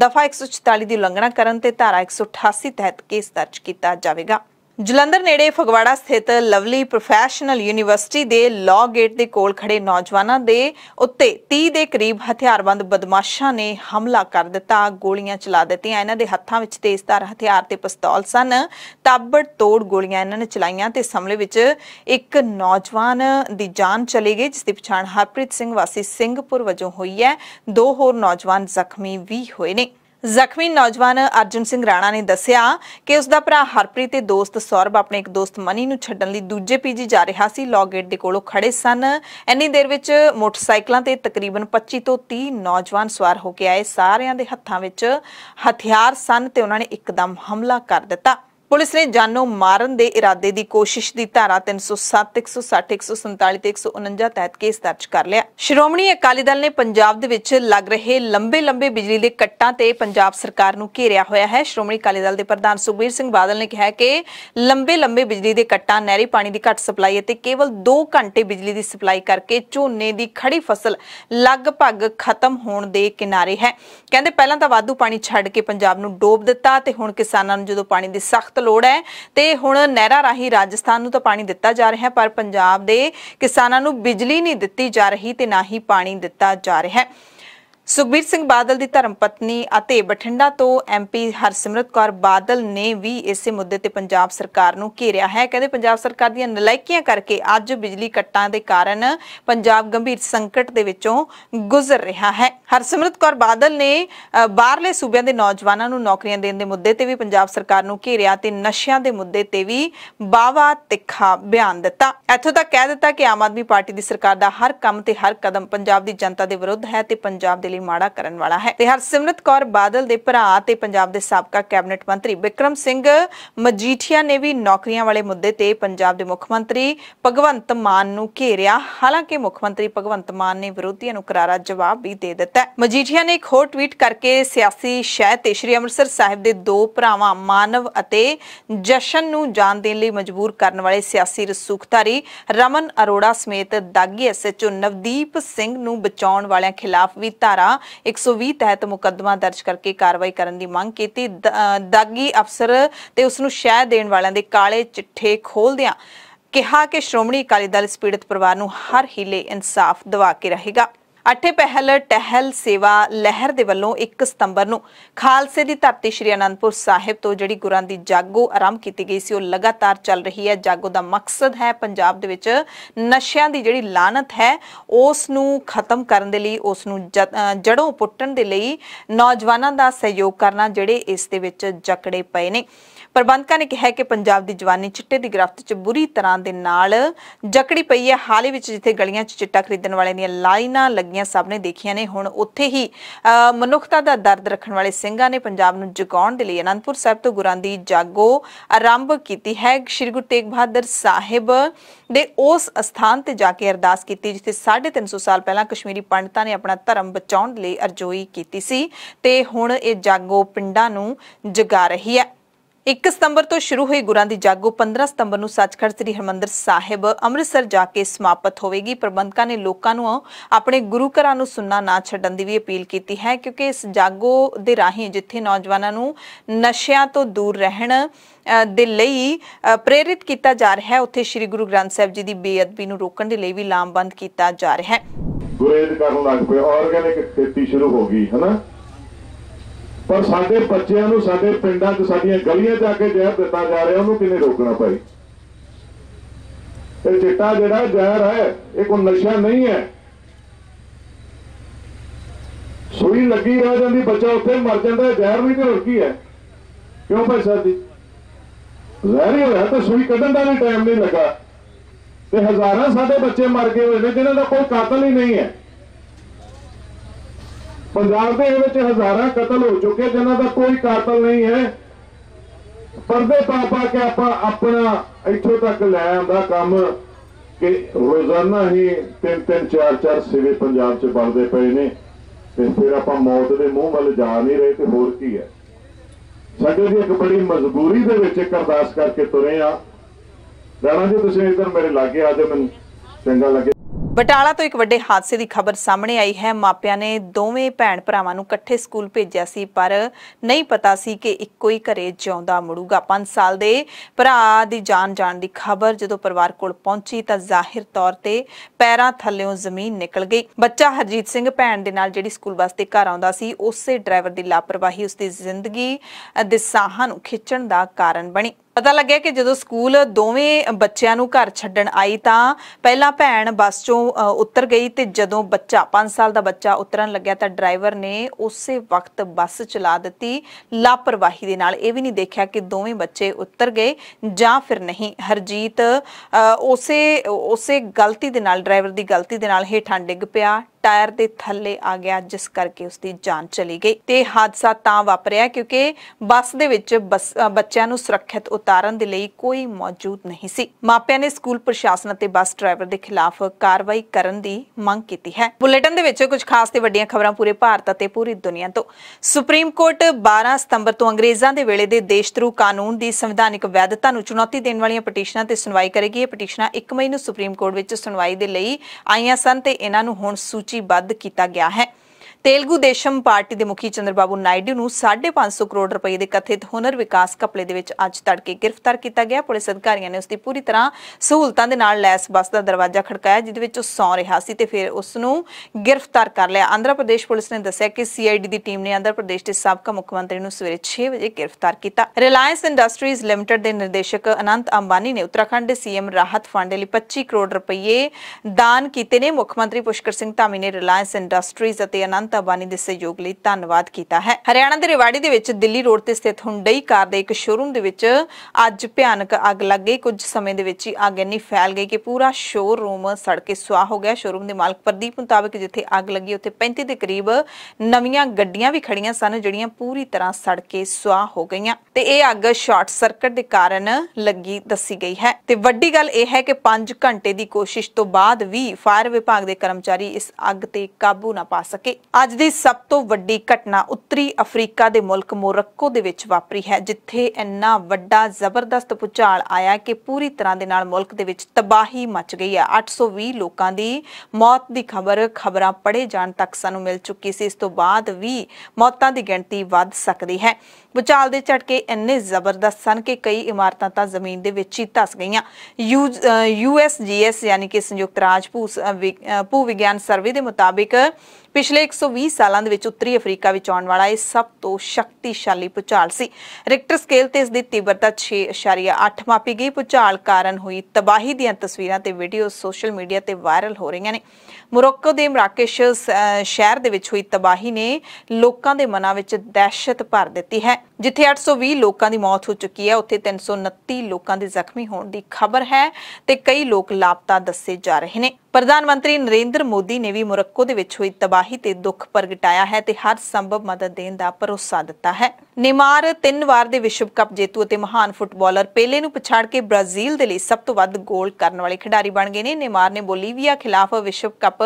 ਦਫਾ 144 ਦੀ ਉਲੰਘਣਾ ਕਰਨ ਤੇ ਧਾਰਾ 188 ਤਹਿਤ ਕੇਸ ਦਰਜ ਕੀਤਾ ਜਾਵੇਗਾ ਜਲੰਧਰ ਨੇੜੇ ਫਗਵਾੜਾ ਸਥਿਤ ਲਵਲੀ ਪ੍ਰੋਫੈਸ਼ਨਲ ਯੂਨੀਵਰਸਿਟੀ ਦੇ ਲਾਅ ਗੇਟ ਦੇ ਕੋਲ ਖੜੇ ਨੌਜਵਾਨਾਂ ਦੇ ਉੱਤੇ 30 ਦੇ ਕਰੀਬ ਹਥਿਆਰਬੰਦ ਬਦਮਾਸ਼ਾਂ ਨੇ ਹਮਲਾ ਕਰ ਦਿੱਤਾ ਗੋਲੀਆਂ ਚਲਾ ਦਿੱਤੀਆਂ ਇਹਨਾਂ ਦੇ ਹੱਥਾਂ ਵਿੱਚ ਤੇਜ਼ਧਾਰ ਹਥਿਆਰ ਤੇ ਪਿਸਤੌਲ ਸਨ ਤਾਬੜ ਤੋੜ ਗੋਲੀਆਂ ਇਹਨਾਂ ਨੇ ਚਲਾਈਆਂ ਤੇ ਸਮਲੇ ਵਿੱਚ ਇੱਕ ਨੌਜਵਾਨ ਦੀ ਜਾਨ ਚਲੀ ਗਈ ਜਿਸ ਦੀ ਪਛਾਣ ਹਰਪ੍ਰੀਤ ਸਿੰਘ ਵਾਸੀ ਸਿੰਘਪੁਰ ਵਜੋਂ ਹੋਈ ਹੈ ਦੋ ਹੋਰ ਨੌਜਵਾਨ ਜ਼ਖਮੀ ਵੀ ਹੋਏ ਨੇ ਜ਼ਖਮੀ ਨੌਜਵਾਨ ਅਰਜਨ ਸਿੰਘ ਰਾਣਾ ਨੇ ਦੱਸਿਆ ਕਿ ਉਸ ਦਾ ਭਰਾ ਹਰਪ੍ਰੀਤ ਤੇ ਦੋਸਤ ਸੌਰਭ ਆਪਣੇ ਇੱਕ ਦੋਸਤ ਮਨੀ ਨੂੰ ਛੱਡਣ ਲਈ ਦੂਜੇ ਪੀਜੀ ਜਾ ਰਿਹਾ ਸੀ ਲੌਗ ਗੇਟ ਦੇ ਕੋਲੋਂ ਖੜੇ ਸਨ ਐਨੀ ਦੇਰ ਵਿੱਚ ਮੋਟਰਸਾਈਕਲਾਂ ਤੇ ਤਕਰੀਬਨ 25 ਤੋਂ 30 ਨੌਜਵਾਨ ਸਵਾਰ ਹੋ ਕੇ ਆਏ ਸਾਰਿਆਂ ਦੇ ਹੱਥਾਂ ਵਿੱਚ ਹਥਿਆਰ ਸਨ ਤੇ ਉਹਨਾਂ ਨੇ ਇੱਕਦਮ ਹਮਲਾ ਕਰ ਦਿੱਤਾ ਪੁਲਿਸ ਨੇ ਜਾਨੋਂ ਮਾਰਨ ਦੇ ਇਰਾਦੇ ਦੀ ਕੋਸ਼ਿਸ਼ ਦੀ ਧਾਰਾ 307 160 147 ਤੇ 149 ਤਹਿਤ ਕੇਸ ਦਰਜ ਕਰ ਲਿਆ ਸ਼੍ਰੋਮਣੀ ਅਕਾਲੀ ਦਲ ਨੇ ਪੰਜਾਬ ਦੇ ਵਿੱਚ ਲੱਗ ਰਹੇ ਲੰਬੇ ਲੰਬੇ ਬਿਜਲੀ ਦੇ ਕੱਟਾਂ ਤੇ ਪੰਜਾਬ ਸਰਕਾਰ ਨੂੰ ਘੇਰਿਆ ਹੋਇਆ ਹੈ ਸ਼੍ਰੋਮਣੀ ਅਕਾਲੀ ਦਲ ਦੇ ਪ੍ਰਧਾਨ ਸੁਖਬੀਰ ਸਿੰਘ ਬਾਦਲ ਨੇ ਕਿਹਾ ਕਿ ਲੰਬੇ ਲੰਬੇ ਬਿਜਲੀ ਦੇ ਕੱਟਾਂ ਨਹਿਰੀ ਪਾਣੀ ਦੀ ਘੱਟ ਸਪਲਾਈ ਅਤੇ ਕੇਵਲ 2 ਘੰਟੇ ਬਿਜਲੀ ਦੀ ਸਪਲਾਈ ਕਰਕੇ ਝੋਨੇ ਦੀ ਖੜੀ ਫਸਲ ਲਗਭਗ ਖਤਮ ਹੋਣ ਦੇ ਕਿਨਾਰੇ ਹੈ ਕਹਿੰਦੇ ਪਹਿਲਾਂ ਤਾਂ ਵਾਧੂ ਪਾਣੀ ਛੱਡ ਕੇ ਪੰਜਾਬ ਨੂੰ ਡੋਬ ਦਿੱਤਾ ਤੇ ਹੁਣ ਕਿਸਾਨਾਂ ਨੂੰ ਜਦੋਂ ਪਾਣੀ ਦੀ ਸਖਤ ਸਖਤ ਲੋੜ ਹੈ ਤੇ ਹੁਣ ਨਹਿਰਾ ਰਾਹੀਂ ਰਾਜਸਥਾਨ ਨੂੰ ਤਾਂ ਪਾਣੀ ਦਿੱਤਾ ਜਾ ਰਿਹਾ ਹੈ ਪਰ ਪੰਜਾਬ ਦੇ ਕਿਸਾਨਾਂ ਨੂੰ ਬਿਜਲੀ ਨਹੀਂ ਦਿੱਤੀ ਜਾ ਰਹੀ ਤੇ ਨਾ ਹੀ ਪਾਣੀ ਦਿੱਤਾ ਜਾ ਰਿਹਾ ਹੈ ਸੁਖਬੀਰ ਸਿੰਘ ਬਾਦਲ ਦੀ ਧਰਮ ਪਤਨੀ ਅਤੇ ਬਠਿੰਡਾ ਤੋਂ ਐਮਪੀ ਹਰਸਿਮਰਤ ਕੌਰ ਬਾਦਲ ਨੇ ਵੀ ਇਸੇ ਮੁੱਦੇ ਤੇ ਪੰਜਾਬ ਸਰਕਾਰ ਨੂੰ ਘੇਰਿਆ ਹੈ ਕਹਿੰਦੇ ਪੰਜਾਬ ਸਰਕਾਰ ਦੀਆਂ ਨਲਾਇਕੀਆਂ ਕਰਕੇ ਅੱਜ ਬਿਜਲੀ ਕੱਟਾਂ ਦੇ ਕਾਰਨ ਪੰਜਾਬ ਗੰਭੀਰ ਸੰਕਟ ਦੇ ਵਿੱਚੋਂ ਗੁਜ਼ਰ ਰਿਹਾ ਹੈ ਹਰਸਿਮਰਤ ਕੌਰ ਬਾਦਲ ਨੇ ਬਾਹਰਲੇ ਸੂਬਿਆਂ ਦੇ ਨੌਜਵਾਨਾਂ ਨੂੰ ਨੌਕਰੀਆਂ ਦੇਣ ਦੇ ਮੁੱਦੇ ਤੇ ਵੀ ਪੰਜਾਬ ਸਰਕਾਰ ਨੂੰ ਘੇਰਿਆ ਤੇ ਨਸ਼ਿਆਂ ਦੇ ਮੁੱਦੇ ਤੇ ਵੀ ਬਾਵਾ ਤਿੱਖਾ ਬਿਆਨ ਦਿੱਤਾ ਇੱਥੋਂ ਤੱਕ ਕਹਿ ਦਿੱਤਾ ਕਿ ਆਮ ਆਦਮੀ ਪਾਰਟੀ ਦੀ ਸਰਕਾਰ ਦਾ ਹਰ ਕੰਮ ਤੇ ਹਰ ਕਦਮ ਪੰਜਾਬ ਦੀ ਜਨਤਾ ਦੇ ਵਿਰੁੱਧ ਹੈ ਤੇ ਪੰਜਾਬ ਦੇ ਲਈ ਮਾੜਾ ਕਰਨ ਵਾਲਾ ਹੈ ਤੇ ਹਰਸਿਮਰਤ ਕੌਰ ਬਾਦਲ ਦੇ ਭਰਾ ਤੇ ਪੰਜਾਬ ਦੇ ਸਾਬਕਾ ਕੈਬਨਿਟ ਮੰਤਰੀ ਵਿਕਰਮ ਸਿੰਘ ਮਜੀਠੀਆ ਨੇ ਵੀ ਨੌਕਰੀਆਂ ਵਾਲੇ ਮੁੱਦੇ ਤੇ ਪੰਜਾਬ ਦੇ ਮੁੱਖ ਮੰਤਰੀ ਭਗਵੰਤ ਮਾਨ ਨੂੰ ਘੇਰਿਆ ਹਾਲਾਂਕਿ ਮੁੱਖ ਮੰਤਰੀ ਭਗਵੰਤ ਮਾਨ ਨੇ ਵਿਰੋਧੀਆਂ ਨੂੰ ਕਰਾਰਾ ਜਵਾਬ ਵੀ ਦੇ ਦਿੱਤਾ ਮਜੀਠੀਆ ਨੇ ਇੱਕ ਹੋਰ ਟਵੀਟ ਕਰਕੇ ਸਿਆਸੀ ਸ਼ਹਿ ਤੇ ਸ਼੍ਰੀ ਅੰਮ੍ਰਿਤਸਰ ਸਾਹਿਬ ਦੇ ਦੋ ਭਰਾਵਾਂ ਮਾਨਵ ਅਤੇ ਜਸ਼ਨ ਨੂੰ ਜਾਨ ਦੇਣ ਲਈ ਮਜਬੂਰ ਕਰਨ ਵਾਲੇ ਸਿਆਸੀ ਰਸੂਖਧਾਰੀ ਰਮਨ ਅਰੋੜਾ ਸਮੇਤ ਦਾਗੀ ਐਸਐਚਓ ਨਵਦੀਪ ਸਿੰਘ ਨੂੰ ਬਚਾਉਣ ਵਾਲਿਆਂ ਖਿਲਾਫ ਵੀ ਧਾਰਾ ਧਾਰਾ 120 ਤਹਿਤ ਮੁਕੱਦਮਾ ਦਰਜ ਕਰਕੇ ਕਾਰਵਾਈ ਕਰਨ ਦੀ ਮੰਗ ਕੀਤੀ ਦਾਗੀ ਅਫਸਰ ਤੇ ਉਸ ਨੂੰ ਸ਼ਹਿ ਦੇਣ ਵਾਲਿਆਂ ਦੇ ਕਾਲੇ ਚਿੱਠੇ ਖੋਲਦਿਆਂ ਕਿਹਾ ਕਿ ਸ਼੍ਰੋਮਣੀ ਅਕਾਲੀ ਦਲ ਸਪੀੜਤ ਪਰਿਵਾਰ ਨੂੰ ਹਰ ਹਿਲੇ ਇਨਸਾਫ ਦਿਵਾ ਕੇ ਰਹੇਗਾ ਅੱਠੇ ਪਹਿਲ ਟਹਿਲ ਸੇਵਾ ਲਹਿਰ ਦੇ ਵੱਲੋਂ 1 ਸਤੰਬਰ ਨੂੰ ਖਾਲਸੇ ਦੀ ਧਰਤੀ ਸ਼੍ਰੀ ਅਨੰਦਪੁਰ ਸਾਹਿਬ ਤੋਂ ਜਿਹੜੀ ਗੁਰਾਂ ਦੀ ਜਾਗੋ ਆਰੰਭ ਕੀਤੀ ਗਈ ਸੀ ਉਹ ਲਗਾਤਾਰ ਚੱਲ ਰਹੀ ਹੈ ਜਾਗੋ ਦਾ ਮਕਸਦ ਹੈ ਪੰਜਾਬ ਦੇ ਵਿੱਚ ਨਸ਼ਿਆਂ ਦੀ ਜਿਹੜੀ ਲਾਨਤ ਹੈ ਉਸ ਨੂੰ ਖਤਮ ਕਰਨ ਦੇ ਲਈ ਉਸ ਨੂੰ ਜੜੋਂ ਪੁੱਟਣ ਦੇ ਲਈ ਨੌਜਵਾਨਾਂ ਦਾ ਸਹਿਯੋਗ ਕਰਨਾ ਜਿਹੜੇ ਇਸ ਦੇ ਵਿੱਚ ਜਕੜੇ ਪਏ ਨੇ ਪ੍ਰਬੰਧਕਾਂ ਨੇ ਕਿਹਾ ਕਿ ਪੰਜਾਬ ਦੀ ਜਵਾਨੀ ਚਿੱਟੇ ਦੀ ਗ੍ਰਫਤ 'ਚ ਬੁਰੀ ਤਰ੍ਹਾਂ ਦੇ ਨਾਲ ਜਕੜੀ ਪਈ ਹੈ ਹਾਲੇ ਵਿੱਚ ਜਿੱਥੇ ਗਲੀਆਂ 'ਚ ਚਿੱਟਾ ਖਰੀਦਣ ਵਾਲਿਆਂ ਦੀਆਂ ਲਾਈਨਾਂ ਲੱਗੀਆਂ ਸਭ ਨੇ ਦੇਖੀਆਂ ਨੇ ਹੁਣ ਉੱਥੇ ਹੀ ਮਨੁੱਖਤਾ ਦਾ ਦਰਦ ਰੱਖਣ ਵਾਲੇ ਸਿੰਘਾਂ ਨੇ ਪੰਜਾਬ ਨੂੰ ਜਗਾਉਣ ਦੇ ਲਈ ਅਨੰਦਪੁਰ ਸਾਹਿਬ ਤੋਂ ਗੁਰਾਂ ਦੀ ਜਾਗੋ ਆਰੰਭ ਕੀਤੀ ਹੈ ਸ੍ਰੀ ਗੁਰੂ ਤੇਗ ਬਹਾਦਰ ਸਾਹਿਬ ਦੇ ਉਸ ਸਥਾਨ ਤੇ ਜਾ ਕੇ ਅਰਦਾਸ ਕੀਤੀ ਜਿੱਥੇ 350 ਸਾਲ ਪਹਿਲਾਂ ਕਸ਼ਮੀਰੀ ਪੰਡਤਾਂ ਨੇ ਆਪਣਾ ਧਰਮ ਬਚਾਉਣ ਲਈ ਅਰਜ਼ੋਈ ਕੀਤੀ ਸੀ ਤੇ ਹੁਣ ਇਹ ਜਾਗੋ ਪਿੰਡਾਂ ਨੂੰ ਜਗਾ ਰਹੀ ਹੈ 1 ਸਤੰਬਰ ਤੋਂ ਸ਼ੁਰੂ ਹੋਈ ਗੁਰਾਂ ਦੀ ਜਾਗੋ 15 ਸਤੰਬਰ ਨੂੰ ਸੱਚਖੰਡ ਸ੍ਰੀ ਹਰਮੰਦਰ ਸਾਹਿਬ ਅੰਮ੍ਰਿਤਸਰ ਜਾ ਕੇ ਸਮਾਪਤ ਹੋਵੇਗੀ ਪ੍ਰਬੰਧਕਾਂ ਨੇ ਲੋਕਾਂ ਨੂੰ ਆਪਣੇ ਗੁਰੂ ਘਰਾਂ ਨੂੰ ਸੁੰਨਾ ਨਾ ਛੱਡਣ ਦੀ ਵੀ ਅਪੀਲ ਕੀਤੀ ਹੈ ਕਿਉਂਕਿ ਇਸ ਜਾਗੋ ਦੇ ਰਾਹੀਂ ਜਿੱਥੇ ਨੌਜਵਾਨਾਂ ਨੂੰ ਨਸ਼ਿਆਂ ਤੋਂ ਦੂਰ ਰਹਿਣ ਦੇ ਲਈ ਪ੍ਰੇਰਿਤ ਕੀਤਾ ਜਾ ਰਿਹਾ ਹੈ ਉੱਥੇ ਸ੍ਰੀ ਗੁਰੂ ਗ੍ਰੰਥ ਸਾਹਿਬ ਜੀ ਦੀ ਬੇਅਦਬੀ ਨੂੰ ਰੋਕਣ ਦੇ ਲਈ ਵੀ ਲਾਮਬੰਦ ਕੀਤਾ ਜਾ ਰਿਹਾ ਹੈ ਗੁਰੇਜ਼ ਕਰਨ ਲੱਗ ਪਏ ਆਰਗੈਨਿਕ ਖੇਤੀ ਸ਼ੁਰੂ ਹੋ ਗਈ ਹੈ ਨਾ ਪਰ ਸਾਡੇ ਬੱਚਿਆਂ ਨੂੰ ਸਾਡੇ ਪਿੰਡਾਂ 'ਚ ਸਾਡੀਆਂ ਗਲੀਆਂ 'ਚ ਆ ਕੇ ਜ਼ਹਿਰ ਦਿੱਤਾ ਜਾ ਰਿਹਾ ਉਹਨੂੰ ਕਿਵੇਂ ਰੋਕਣਾ ਭਾਈ ਇਹ ਚਿੱਟਾ ਜਿਹੜਾ ਜ਼ਹਿਰ ਹੈ ਇਹ ਕੋਈ ਨਸ਼ਾ ਨਹੀਂ ਹੈ ਸੂਈ ਲੱਗੀ ਰਹਿ ਜਾਂਦੀ ਬੱਚਾ ਉੱਥੇ ਮਰ ਜਾਂਦਾ ਜ਼ਹਿਰ ਵੀ ਤੇ ਰੁਕੀ ਹੈ ਕਿਉਂ ਭਾਈ ਸਾਹਿਬ ਜੀ ਜ਼ਹਿਰ ਹੀ ਹੋਇਆ ਤਾਂ ਸੂਈ ਕੱਢਣ ਦਾ ਵੀ ਟਾਈਮ ਨਹੀਂ ਲੱਗਾ ਤੇ ਹਜ਼ਾਰਾਂ ਸਾਡੇ ਬੱਚੇ ਮਰ ਗਏ ਹੋਏ ਨੇ ਜਿਨ੍ਹਾਂ ਦਾ ਕੋਈ ਕਾਤਲ ਹੀ ਨਹੀਂ ਹੈ ਪੰਜਾਬ ਦੇ ਵਿੱਚ ਹਜ਼ਾਰਾਂ ਕਤਲ ਹੋ ਚੁੱਕੇ ਜਿਨ੍ਹਾਂ ਦਾ ਕੋਈ ਕਾਤਲ ਨਹੀਂ ਹੈ ਪਰਦੇ ਪਾ ਪਾ ਕੇ ਆਪਾਂ ਆਪਣਾ ਇੱਥੋਂ ਤੱਕ ਲੈ ਆਂਦਾ ਕੰਮ ਕਿ ਰੋਜ਼ਾਨਾ ਹੀ ਤਿੰਨ ਤਿੰਨ ਚਾਰ ਚਾਰ ਸਿਵੇ ਪੰਜਾਬ 'ਚ ਬਣਦੇ ਪਏ ਨੇ ਤੇ ਫਿਰ ਆਪਾਂ ਮੌਤ ਦੇ ਮੂੰਹ ਵੱਲ ਜਾ ਨਹੀਂ ਰਹੇ ਤੇ ਹੋਰ ਕੀ ਹੈ ਸਾਡੇ ਦੀ ਇੱਕ ਬੜੀ ਮਜਬੂਰੀ ਦੇ ਵਿੱਚ ਕਰਦਾਸ ਅਰਦਾਸ ਕਰਕੇ ਤੁਰੇ ਆ ਰਾਣਾ ਜੀ ਤੁਸੀਂ ਇਧਰ ਮੇਰੇ ਲਾਗੇ ਆ ਜਾਓ ਮੈਨੂੰ ਚੰਗਾ ਲੱਗੇ ਬਟਾਲਾ ਤੋਂ ਇੱਕ ਵੱਡੇ ਹਾਦਸੇ ਦੀ ਖਬਰ ਸਾਹਮਣੇ ਆਈ ਹੈ ਮਾਪਿਆਂ ਨੇ ਦੋਵੇਂ ਭੈਣ ਭਰਾਵਾਂ ਨੂੰ ਇਕੱਠੇ ਸਕੂਲ ਭੇਜਿਆ ਸੀ ਪਰ ਨਹੀਂ ਪਤਾ ਸੀ ਕਿ ਇੱਕੋ ਹੀ ਘਰੇ ਜਿਉਂਦਾ ਮੁੜੂਗਾ 5 ਸਾਲ ਦੇ ਭਰਾ ਦੀ ਜਾਨ ਜਾਣ ਦੀ ਖਬਰ ਜਦੋਂ ਪਰਿਵਾਰ ਕੋਲ ਪਹੁੰਚੀ ਤਾਂ ਜ਼ਾਹਿਰ ਤੌਰ ਤੇ ਪੈਰਾਂ ਥੱਲੇੋਂ ਜ਼ਮੀਨ ਨਿਕਲ ਗਈ ਬੱਚਾ ਹਰਜੀਤ ਸਿੰਘ ਭੈਣ ਦੇ ਨਾਲ ਜਿਹੜੀ ਸਕੂਲ ਬੱਸ ਤੇ ਘਰ ਆਉਂਦਾ ਸੀ ਉਸੇ ਡਰਾਈਵਰ ਦੀ ਲਾਪਰਵਾਹੀ ਉਸ ਦੀ ਜ਼ਿੰਦਗੀ ਦੇ ਸਾਹਾਂ ਨੂੰ ਖਿੱਚਣ ਦਾ ਕਾਰਨ ਬਣੀ ਪਤਾ ਲੱਗਿਆ ਕਿ ਜਦੋਂ ਸਕੂਲ ਦੋਵੇਂ ਬੱਚਿਆਂ ਨੂੰ ਘਰ ਛੱਡਣ ਆਈ ਤਾਂ ਪਹਿਲਾਂ ਭੈਣ ਬੱਸ ਚੋਂ ਉਤਰ ਗਈ ਤੇ ਜਦੋਂ ਬੱਚਾ 5 ਸਾਲ ਦਾ ਬੱਚਾ ਉਤਰਨ ਲੱਗਿਆ ਤਾਂ ਡਰਾਈਵਰ ਨੇ ਉਸੇ ਵਕਤ ਬੱਸ ਚਲਾ ਦਿੱਤੀ ਲਾਪਰਵਾਹੀ ਦੇ ਨਾਲ ਇਹ ਵੀ ਨਹੀਂ ਦੇਖਿਆ ਕਿ ਦੋਵੇਂ ਬੱਚੇ ਉਤਰ ਗਏ ਜਾਂ ਫਿਰ ਨਹੀਂ ਹਰਜੀਤ ਉਸੇ ਉਸੇ ਗਲਤੀ ਦੇ ਨਾਲ ਡਰਾਈਵਰ ਦੀ ਗਲਤੀ ਦੇ ਨਾਲ ਹੇਠਾਂ ਡਿੱਗ ਪਿਆ ਟਾਇਰ ਦੇ ਥੱਲੇ ਆ ਗਿਆ ਜਿਸ ਕਰਕੇ ਉਸ ਦੀ ਜਾਨ ਚਲੀ ਗਈ ਤੇ ਹਾਦਸਾ ਤਾਂ ਵਾਪਰਿਆ ਕਿਉਂਕਿ ਬੱਸ ਦੇ ਵਿੱਚ ਬੱਚਿਆਂ ਨੂੰ ਸੁਰੱਖਿਅਤ ਉਤਾਰਨ ਦੇ ਲਈ ਕੋਈ ਮੌਜੂਦ ਨਹੀਂ ਸੀ ਮਾਪਿਆਂ ਨੇ ਸਕੂਲ ਪ੍ਰਸ਼ਾਸਨ ਅਤੇ ਬੱਸ ਡਰਾਈਵਰ ਦੇ ਖਿਲਾਫ ਕਾਰਵਾਈ ਕਰਨ ਦੀ ਮੰਗ ਕੀਤੀ ਹੈ ਬੁਲੇਟਿਨ ਦੇ ਵਿੱਚ ਕੁਝ ਖਾਸ ਤੇ ਵੱਡੀਆਂ ਖਬਰਾਂ ਪੂਰੇ ਭਾਰਤ ਅਤੇ ਪੂਰੀ ਦੁਨੀਆ ਤੋਂ ਸੁਪਰੀਮ ਕੋਰਟ 12 ਸਤੰਬਰ ਤੋਂ ਅੰਗਰੇਜ਼ਾਂ ਦੇ ਵੇਲੇ ਦੇ ਦੇਸ਼ਤਰੂ ਕਾਨੂੰਨ ਦੀ ਸੰਵਿਧਾਨਿਕ ਵੈਧਤਾ ਨੂੰ ਚੁਣੌਤੀ ਦੇਣ ਵਾਲੀਆਂ ਪਟੀਸ਼ਨਾਂ ਤੇ ਸੁਣਵਾਈ ਕਰੇਗੀ ਇਹ ਪਟੀਸ਼ਨਾਂ 1 ਮਈ ਨੂੰ ਸੁਪਰੀਮ ਕੋਰਟ ਵਿੱਚ ਸੁਣਵਾਈ ਦੇ ਲਈ ਆਈਆਂ ਸਨ ਤੇ ਇਹਨਾਂ ਨੂੰ ਹੁਣ ਸੂਚੀ ਸੂਚੀਬੱਧ ਕੀਤਾ ਗਿਆ ਹੈ ਤੇਲਗੂ ਦੇਸ਼ਮ ਪਾਰਟੀ ਦੇ ਮੁਖੀ ਚੰਦਰਬਾਬੂ ਨਾਇਡੂ ਨੂੰ 550 ਕਰੋੜ ਰੁਪਏ ਦੇ ਕਥਿਤ ਹੁਨਰ ਵਿਕਾਸ ਕਪਲੇ ਦੇ ਵਿੱਚ ਅੱਜ ਤੜਕੇ ਗ੍ਰਿਫਤਾਰ ਕੀਤਾ ਗਿਆ ਪੁਲਿਸ ਅਧਿਕਾਰੀਆਂ ਨੇ ਉਸ ਦੀ ਪੂਰੀ ਤਰ੍ਹਾਂ ਸਹੂਲਤਾਂ ਦੇ ਨਾਲ ਲੈਸ ਬੱਸ ਦਾ ਦਰਵਾਜ਼ਾ ਖੜਕਾਇਆ ਜਿਸ ਵਿੱਚ ਉਹ ਸੌਂ ਰਿਹਾ ਸੀ ਤੇ ਫਿਰ ਉਸ ਨੂੰ ਗ੍ਰਿਫਤਾਰ ਕਰ ਲਿਆ ਆਂਧਰਾ ਪ੍ਰਦੇਸ਼ ਪੁਲਿਸ ਨੇ ਦੱਸਿਆ ਕਿ ਸੀਆਈਡੀ ਦੀ ਟੀਮ ਨੇ ਆਂਧਰਾ ਪ੍ਰਦੇਸ਼ ਦੇ ਸਾਬਕਾ ਮੁੱਖ ਮੰਤਰੀ ਨੂੰ ਸਵੇਰੇ 6 ਵਜੇ ਗ੍ਰਿਫਤਾਰ ਕੀਤਾ ਰਿਲਾਇੰਸ ਇੰਡਸਟਰੀਜ਼ ਲਿਮਟਿਡ ਦੇ ਨਿਰਦੇਸ਼ਕ ਅਨੰਤ ਅੰਬਾਨੀ ਨੇ ਉੱਤਰਾਖੰਡ ਦੇ ਸੀਐਮ ਰਾਹਤ ਫੰਡ ਲਈ 25 ਕਰੋੜ ਰੁਪਏ ਦਾਨ ਕੀਤੇ ਨੇ ਮੁੱਖ ਮੰਤਰੀ ਪੁਸ਼ਕਰ ਸਿੰਘ ਧਾਮੀ ਨੇ ਰਿਲਾਇੰਸ ਇੰਡਸਟਰੀਜ਼ ਅਤੇ ਅਨੰਤ ਤਾਬਾਨੀ ਦੇ ਸਹਿਯੋਗ ਲਈ ਧੰਨਵਾਦ ਕੀਤਾ ਹੈ ਹਰਿਆਣਾ ਦੇ ਰਿਵਾੜੀ ਦੇ ਵਿੱਚ ਦਿੱਲੀ ਰੋਡ ਤੇ ਸਥਿਤ ਹੁੰਡਈ ਕਾਰ ਦੇ ਇੱਕ ਸ਼ੋਰੂਮ ਦੇ ਵਿੱਚ ਅੱਜ ਭਿਆਨਕ ਅੱਗ ਲੱਗ ਗਈ ਕੁਝ ਸਮੇਂ ਦੇ ਵਿੱਚ ਹੀ ਅੱਗ ਇੰਨੀ ਫੈਲ ਗਈ ਕਿ ਪੂਰਾ ਸ਼ੋਰੂਮ ਸੜ ਕੇ ਸੁਆਹ ਹੋ ਗਿਆ ਸ਼ੋਰੂਮ ਦੇ ਮਾਲਕ ਪ੍ਰਦੀਪ ਮੁਤਾਬਕ ਜਿੱਥੇ ਅੱਗ ਲੱਗੀ ਉੱਥੇ 35 ਦੇ ਕਰੀਬ ਨਵੀਆਂ ਗੱਡੀਆਂ ਵੀ ਖੜੀਆਂ ਸਨ ਜਿਹੜੀਆਂ ਪੂਰੀ ਤਰ੍ਹਾਂ ਸੜ ਕੇ ਸੁਆਹ ਹੋ ਗਈਆਂ ਤੇ ਇਹ ਅੱਗ ਸ਼ਾਰਟ ਸਰਕਟ ਦੇ ਕਾਰਨ ਲੱਗੀ ਦੱਸੀ ਗਈ ਹੈ ਤੇ ਵੱਡੀ ਗੱਲ ਇਹ ਹੈ ਕਿ 5 ਘੰਟੇ ਦੀ ਕੋਸ਼ਿਸ਼ ਤੋਂ ਬਾਅਦ ਵੀ ਫਾਇਰ ਵਿਭਾਗ ਦੇ ਕਰਮਚਾਰੀ ਇਸ ਅੱਗ ਤੇ ਕਾਬੂ ਨਾ ਪਾ ਸਕੇ ਅੱਜ ਦੀ ਸਭ ਤੋਂ ਵੱਡੀ ਘਟਨਾ ਉੱਤਰੀ ਅਫਰੀਕਾ ਦੇ ਮੁਲਕ ਮੋਰੱਕੋ ਦੇ ਵਿੱਚ ਵਾਪਰੀ ਹੈ ਜਿੱਥੇ ਇੰਨਾ ਵੱਡਾ ਜ਼ਬਰਦਸਤ ਪੁਚਾਲ ਆਇਆ ਕਿ ਪੂਰੀ ਤਰ੍ਹਾਂ ਦੇ ਨਾਲ ਮੁਲਕ ਦੇ ਵਿੱਚ ਤਬਾਹੀ ਮਚ ਗਈ ਹੈ 820 ਲੋਕਾਂ ਦੀ ਮੌਤ ਦੀ ਖਬਰ ਖਬਰਾਂ ਪੜੇ ਜਾਣ ਤੱਕ ਸਾਨੂੰ ਮਿਲ ਚੁੱਕੀ ਸੀ ਇਸ ਤੋਂ ਬਾਅਦ ਵੀ ਮੌਤਾਂ ਦੀ ਗਿਣਤੀ ਵੱਧ ਸਕਦੀ ਹੈ ਭੂਚਾਲ ਦੇ ਝਟਕੇ ਇੰਨੇ ਜ਼ਬਰਦਸਤ ਸਨ ਕਿ ਕਈ ਇਮਾਰਤਾਂ ਤਾਂ ਜ਼ਮੀਨ ਦੇ ਵਿੱਚ ਹੀ ਧਸ ਗਈਆਂ ਯੂਐਸਜੀਐਸ ਯਾਨੀ ਕਿ ਸੰਯੁਕਤ ਰਾਜ ਭੂ ਵਿਗਿਆਨ ਸਰਵੇ ਦੇ ਮੁਤਾਬਿਕ ਪਿਛਲੇ 120 ਸਾਲਾਂ ਦੇ ਵਿੱਚ ਉੱਤਰੀ ਅਫਰੀਕਾ ਵਿੱਚ ਆਉਣ ਵਾਲਾ ਇਹ ਸਭ ਤੋਂ ਸ਼ਕਤੀਸ਼ਾਲੀ ਭੂਚਾਲ ਸੀ ਰਿਕਟਰ ਸਕੇਲ ਤੇ ਇਸ ਦੀ ਤੀਬਰਤਾ 6.8 ਮਾਪੀ ਗਈ ਭੂਚਾਲ ਕਾਰਨ ਹੋਈ ਤਬਾਹੀ ਦੀਆਂ ਤਸਵੀਰਾਂ ਤੇ ਵੀਡੀਓ ਸੋਸ਼ਲ ਮੀਡੀਆ ਤੇ ਵਾਇਰਲ ਹੋ ਰਹੀਆਂ ਨੇ ਮੋਰੋਕੋ ਦੇ ਮਰਾਕੇਸ਼ ਸ਼ਹਿਰ ਦੇ ਵਿੱਚ ਹੋਈ ਤਬਾਹੀ ਨੇ ਲੋਕਾਂ ਦੇ ਮਨਾਂ ਵਿੱਚ ਦਹਿਸ਼ਤ ਭਰ ਦਿੱਤੀ ਹੈ ਜਿੱਥੇ 820 ਲੋਕਾਂ ਦੀ ਮੌਤ ਹੋ ਚੁੱਕੀ ਹੈ ਉੱਥੇ 329 ਲੋਕਾਂ ਦੇ ਜ਼ਖਮੀ ਹੋਣ ਦੀ ਖਬਰ ਹੈ ਤੇ ਕਈ ਲੋਕ ਲਾਪਤਾ ਦੱਸੇ ਜਾ ਰਹੇ ਨੇ ਪ੍ਰਧਾਨ ਮੰਤਰੀ ਨਰਿੰਦਰ ਮੋਦੀ ਨੇ ਵੀ ਮੁਰੱਕੋ ਦੇ ਵਿੱਚ ਹੋਈ ਤਬਾਹੀ ਤੇ ਦੁੱਖ ਪ੍ਰਗਟਾਇਆ ਹੈ ਤੇ ਹਰ ਸੰਭਵ ਮਦਦ ਦੇਣ ਦਾ ਭਰੋਸਾ ਦਿੱਤਾ ਹੈ ਨੇਮਾਰ ਤਿੰਨ ਵਾਰ ਦੇ ਵਿਸ਼ਵ ਕੱਪ ਜੇਤੂ ਅਤੇ ਮਹਾਨ ਫੁੱਟਬਾਲਰ ਪੇਲੇ ਨੂੰ ਪਛਾੜ ਕੇ ਬ੍ਰਾਜ਼ੀਲ ਦੇ ਲਈ ਸਭ ਤੋਂ ਵੱਧ ਗੋਲ ਕਰਨ ਵਾਲੇ ਖਿਡਾਰੀ ਬਣ ਗਏ ਨੇ ਨੇਮਾਰ ਨੇ ਬੋਲੀਵੀਆ ਖਿਲਾਫ ਵਿਸ਼ਵ ਕੱਪ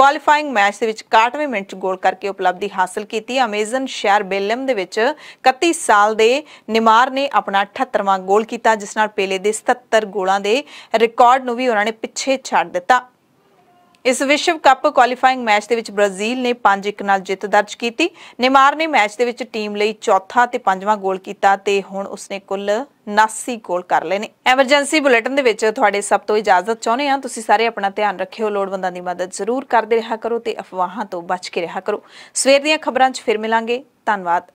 ਕੁਆਲੀਫਾਈਂਗ ਮੈਚ ਦੇ ਵਿੱਚ 61ਵੇਂ ਮਿੰਟ 'ਚ ਗੋਲ ਕਰਕੇ ਉਪਲਬਧੀ ਹਾਸਲ ਕੀਤੀ ਅਮੇਜ਼ਨ ਸ਼ਹਿਰ ਬੇਲਮ ਦੇ ਵਿੱਚ 31 ਸਾਲ ਦੇ ਨੇਮਾਰ ਨੇ ਆਪਣਾ 78ਵਾਂ ਗੋਲ ਕੀਤਾ ਜਿਸ ਨਾਲ ਪੇਲੇ ਦੇ 77 ਗੋਲਾਂ ਦੇ ਰਿਕਾਰਡ ਨੂੰ ਵੀ ਉਹਨਾਂ ਨੇ ਪਿੱਛੇ ਛੱਡ ਦਿੱਤਾ ਇਸ ਵਿਸ਼ਵ ਕੱਪ ਕੁਆਲੀਫਾਈਂਗ ਮੈਚ ਦੇ ਵਿੱਚ ਬ੍ਰਾਜ਼ੀਲ ਨੇ 5-1 ਨਾਲ ਜਿੱਤ ਦਰਜ ਕੀਤੀ ਨੇਮਾਰ ਨੇ ਮੈਚ ਦੇ ਵਿੱਚ ਟੀਮ ਲਈ ਚੌਥਾ ਤੇ ਪੰਜਵਾਂ ਗੋਲ ਕੀਤਾ ਤੇ ਹੁਣ ਉਸਨੇ ਕੁੱਲ 79 ਗੋਲ ਕਰ ਲਏ ਨੇ ਐਮਰਜੈਂਸੀ ਬੁਲੇਟਿਨ ਦੇ ਵਿੱਚ ਤੁਹਾਡੇ ਸਭ ਤੋਂ ਇਜਾਜ਼ਤ ਚਾਹੁੰਦੇ ਹਾਂ ਤੁਸੀਂ ਸਾਰੇ ਆਪਣਾ ਧਿਆਨ ਰੱਖਿਓ ਲੋੜਵੰਦਾਂ ਦੀ ਮਦਦ ਜ਼ਰੂਰ ਕਰਦੇ ਰਿਹਾ ਕਰੋ ਤੇ ਅਫਵਾਹਾਂ ਤੋਂ ਬਚ ਕੇ ਰਿਹਾ ਕਰੋ ਸਵੇਰ ਦੀਆਂ ਖਬਰਾਂ 'ਚ ਫਿਰ ਮਿਲਾਂਗੇ ਧੰਨਵਾਦ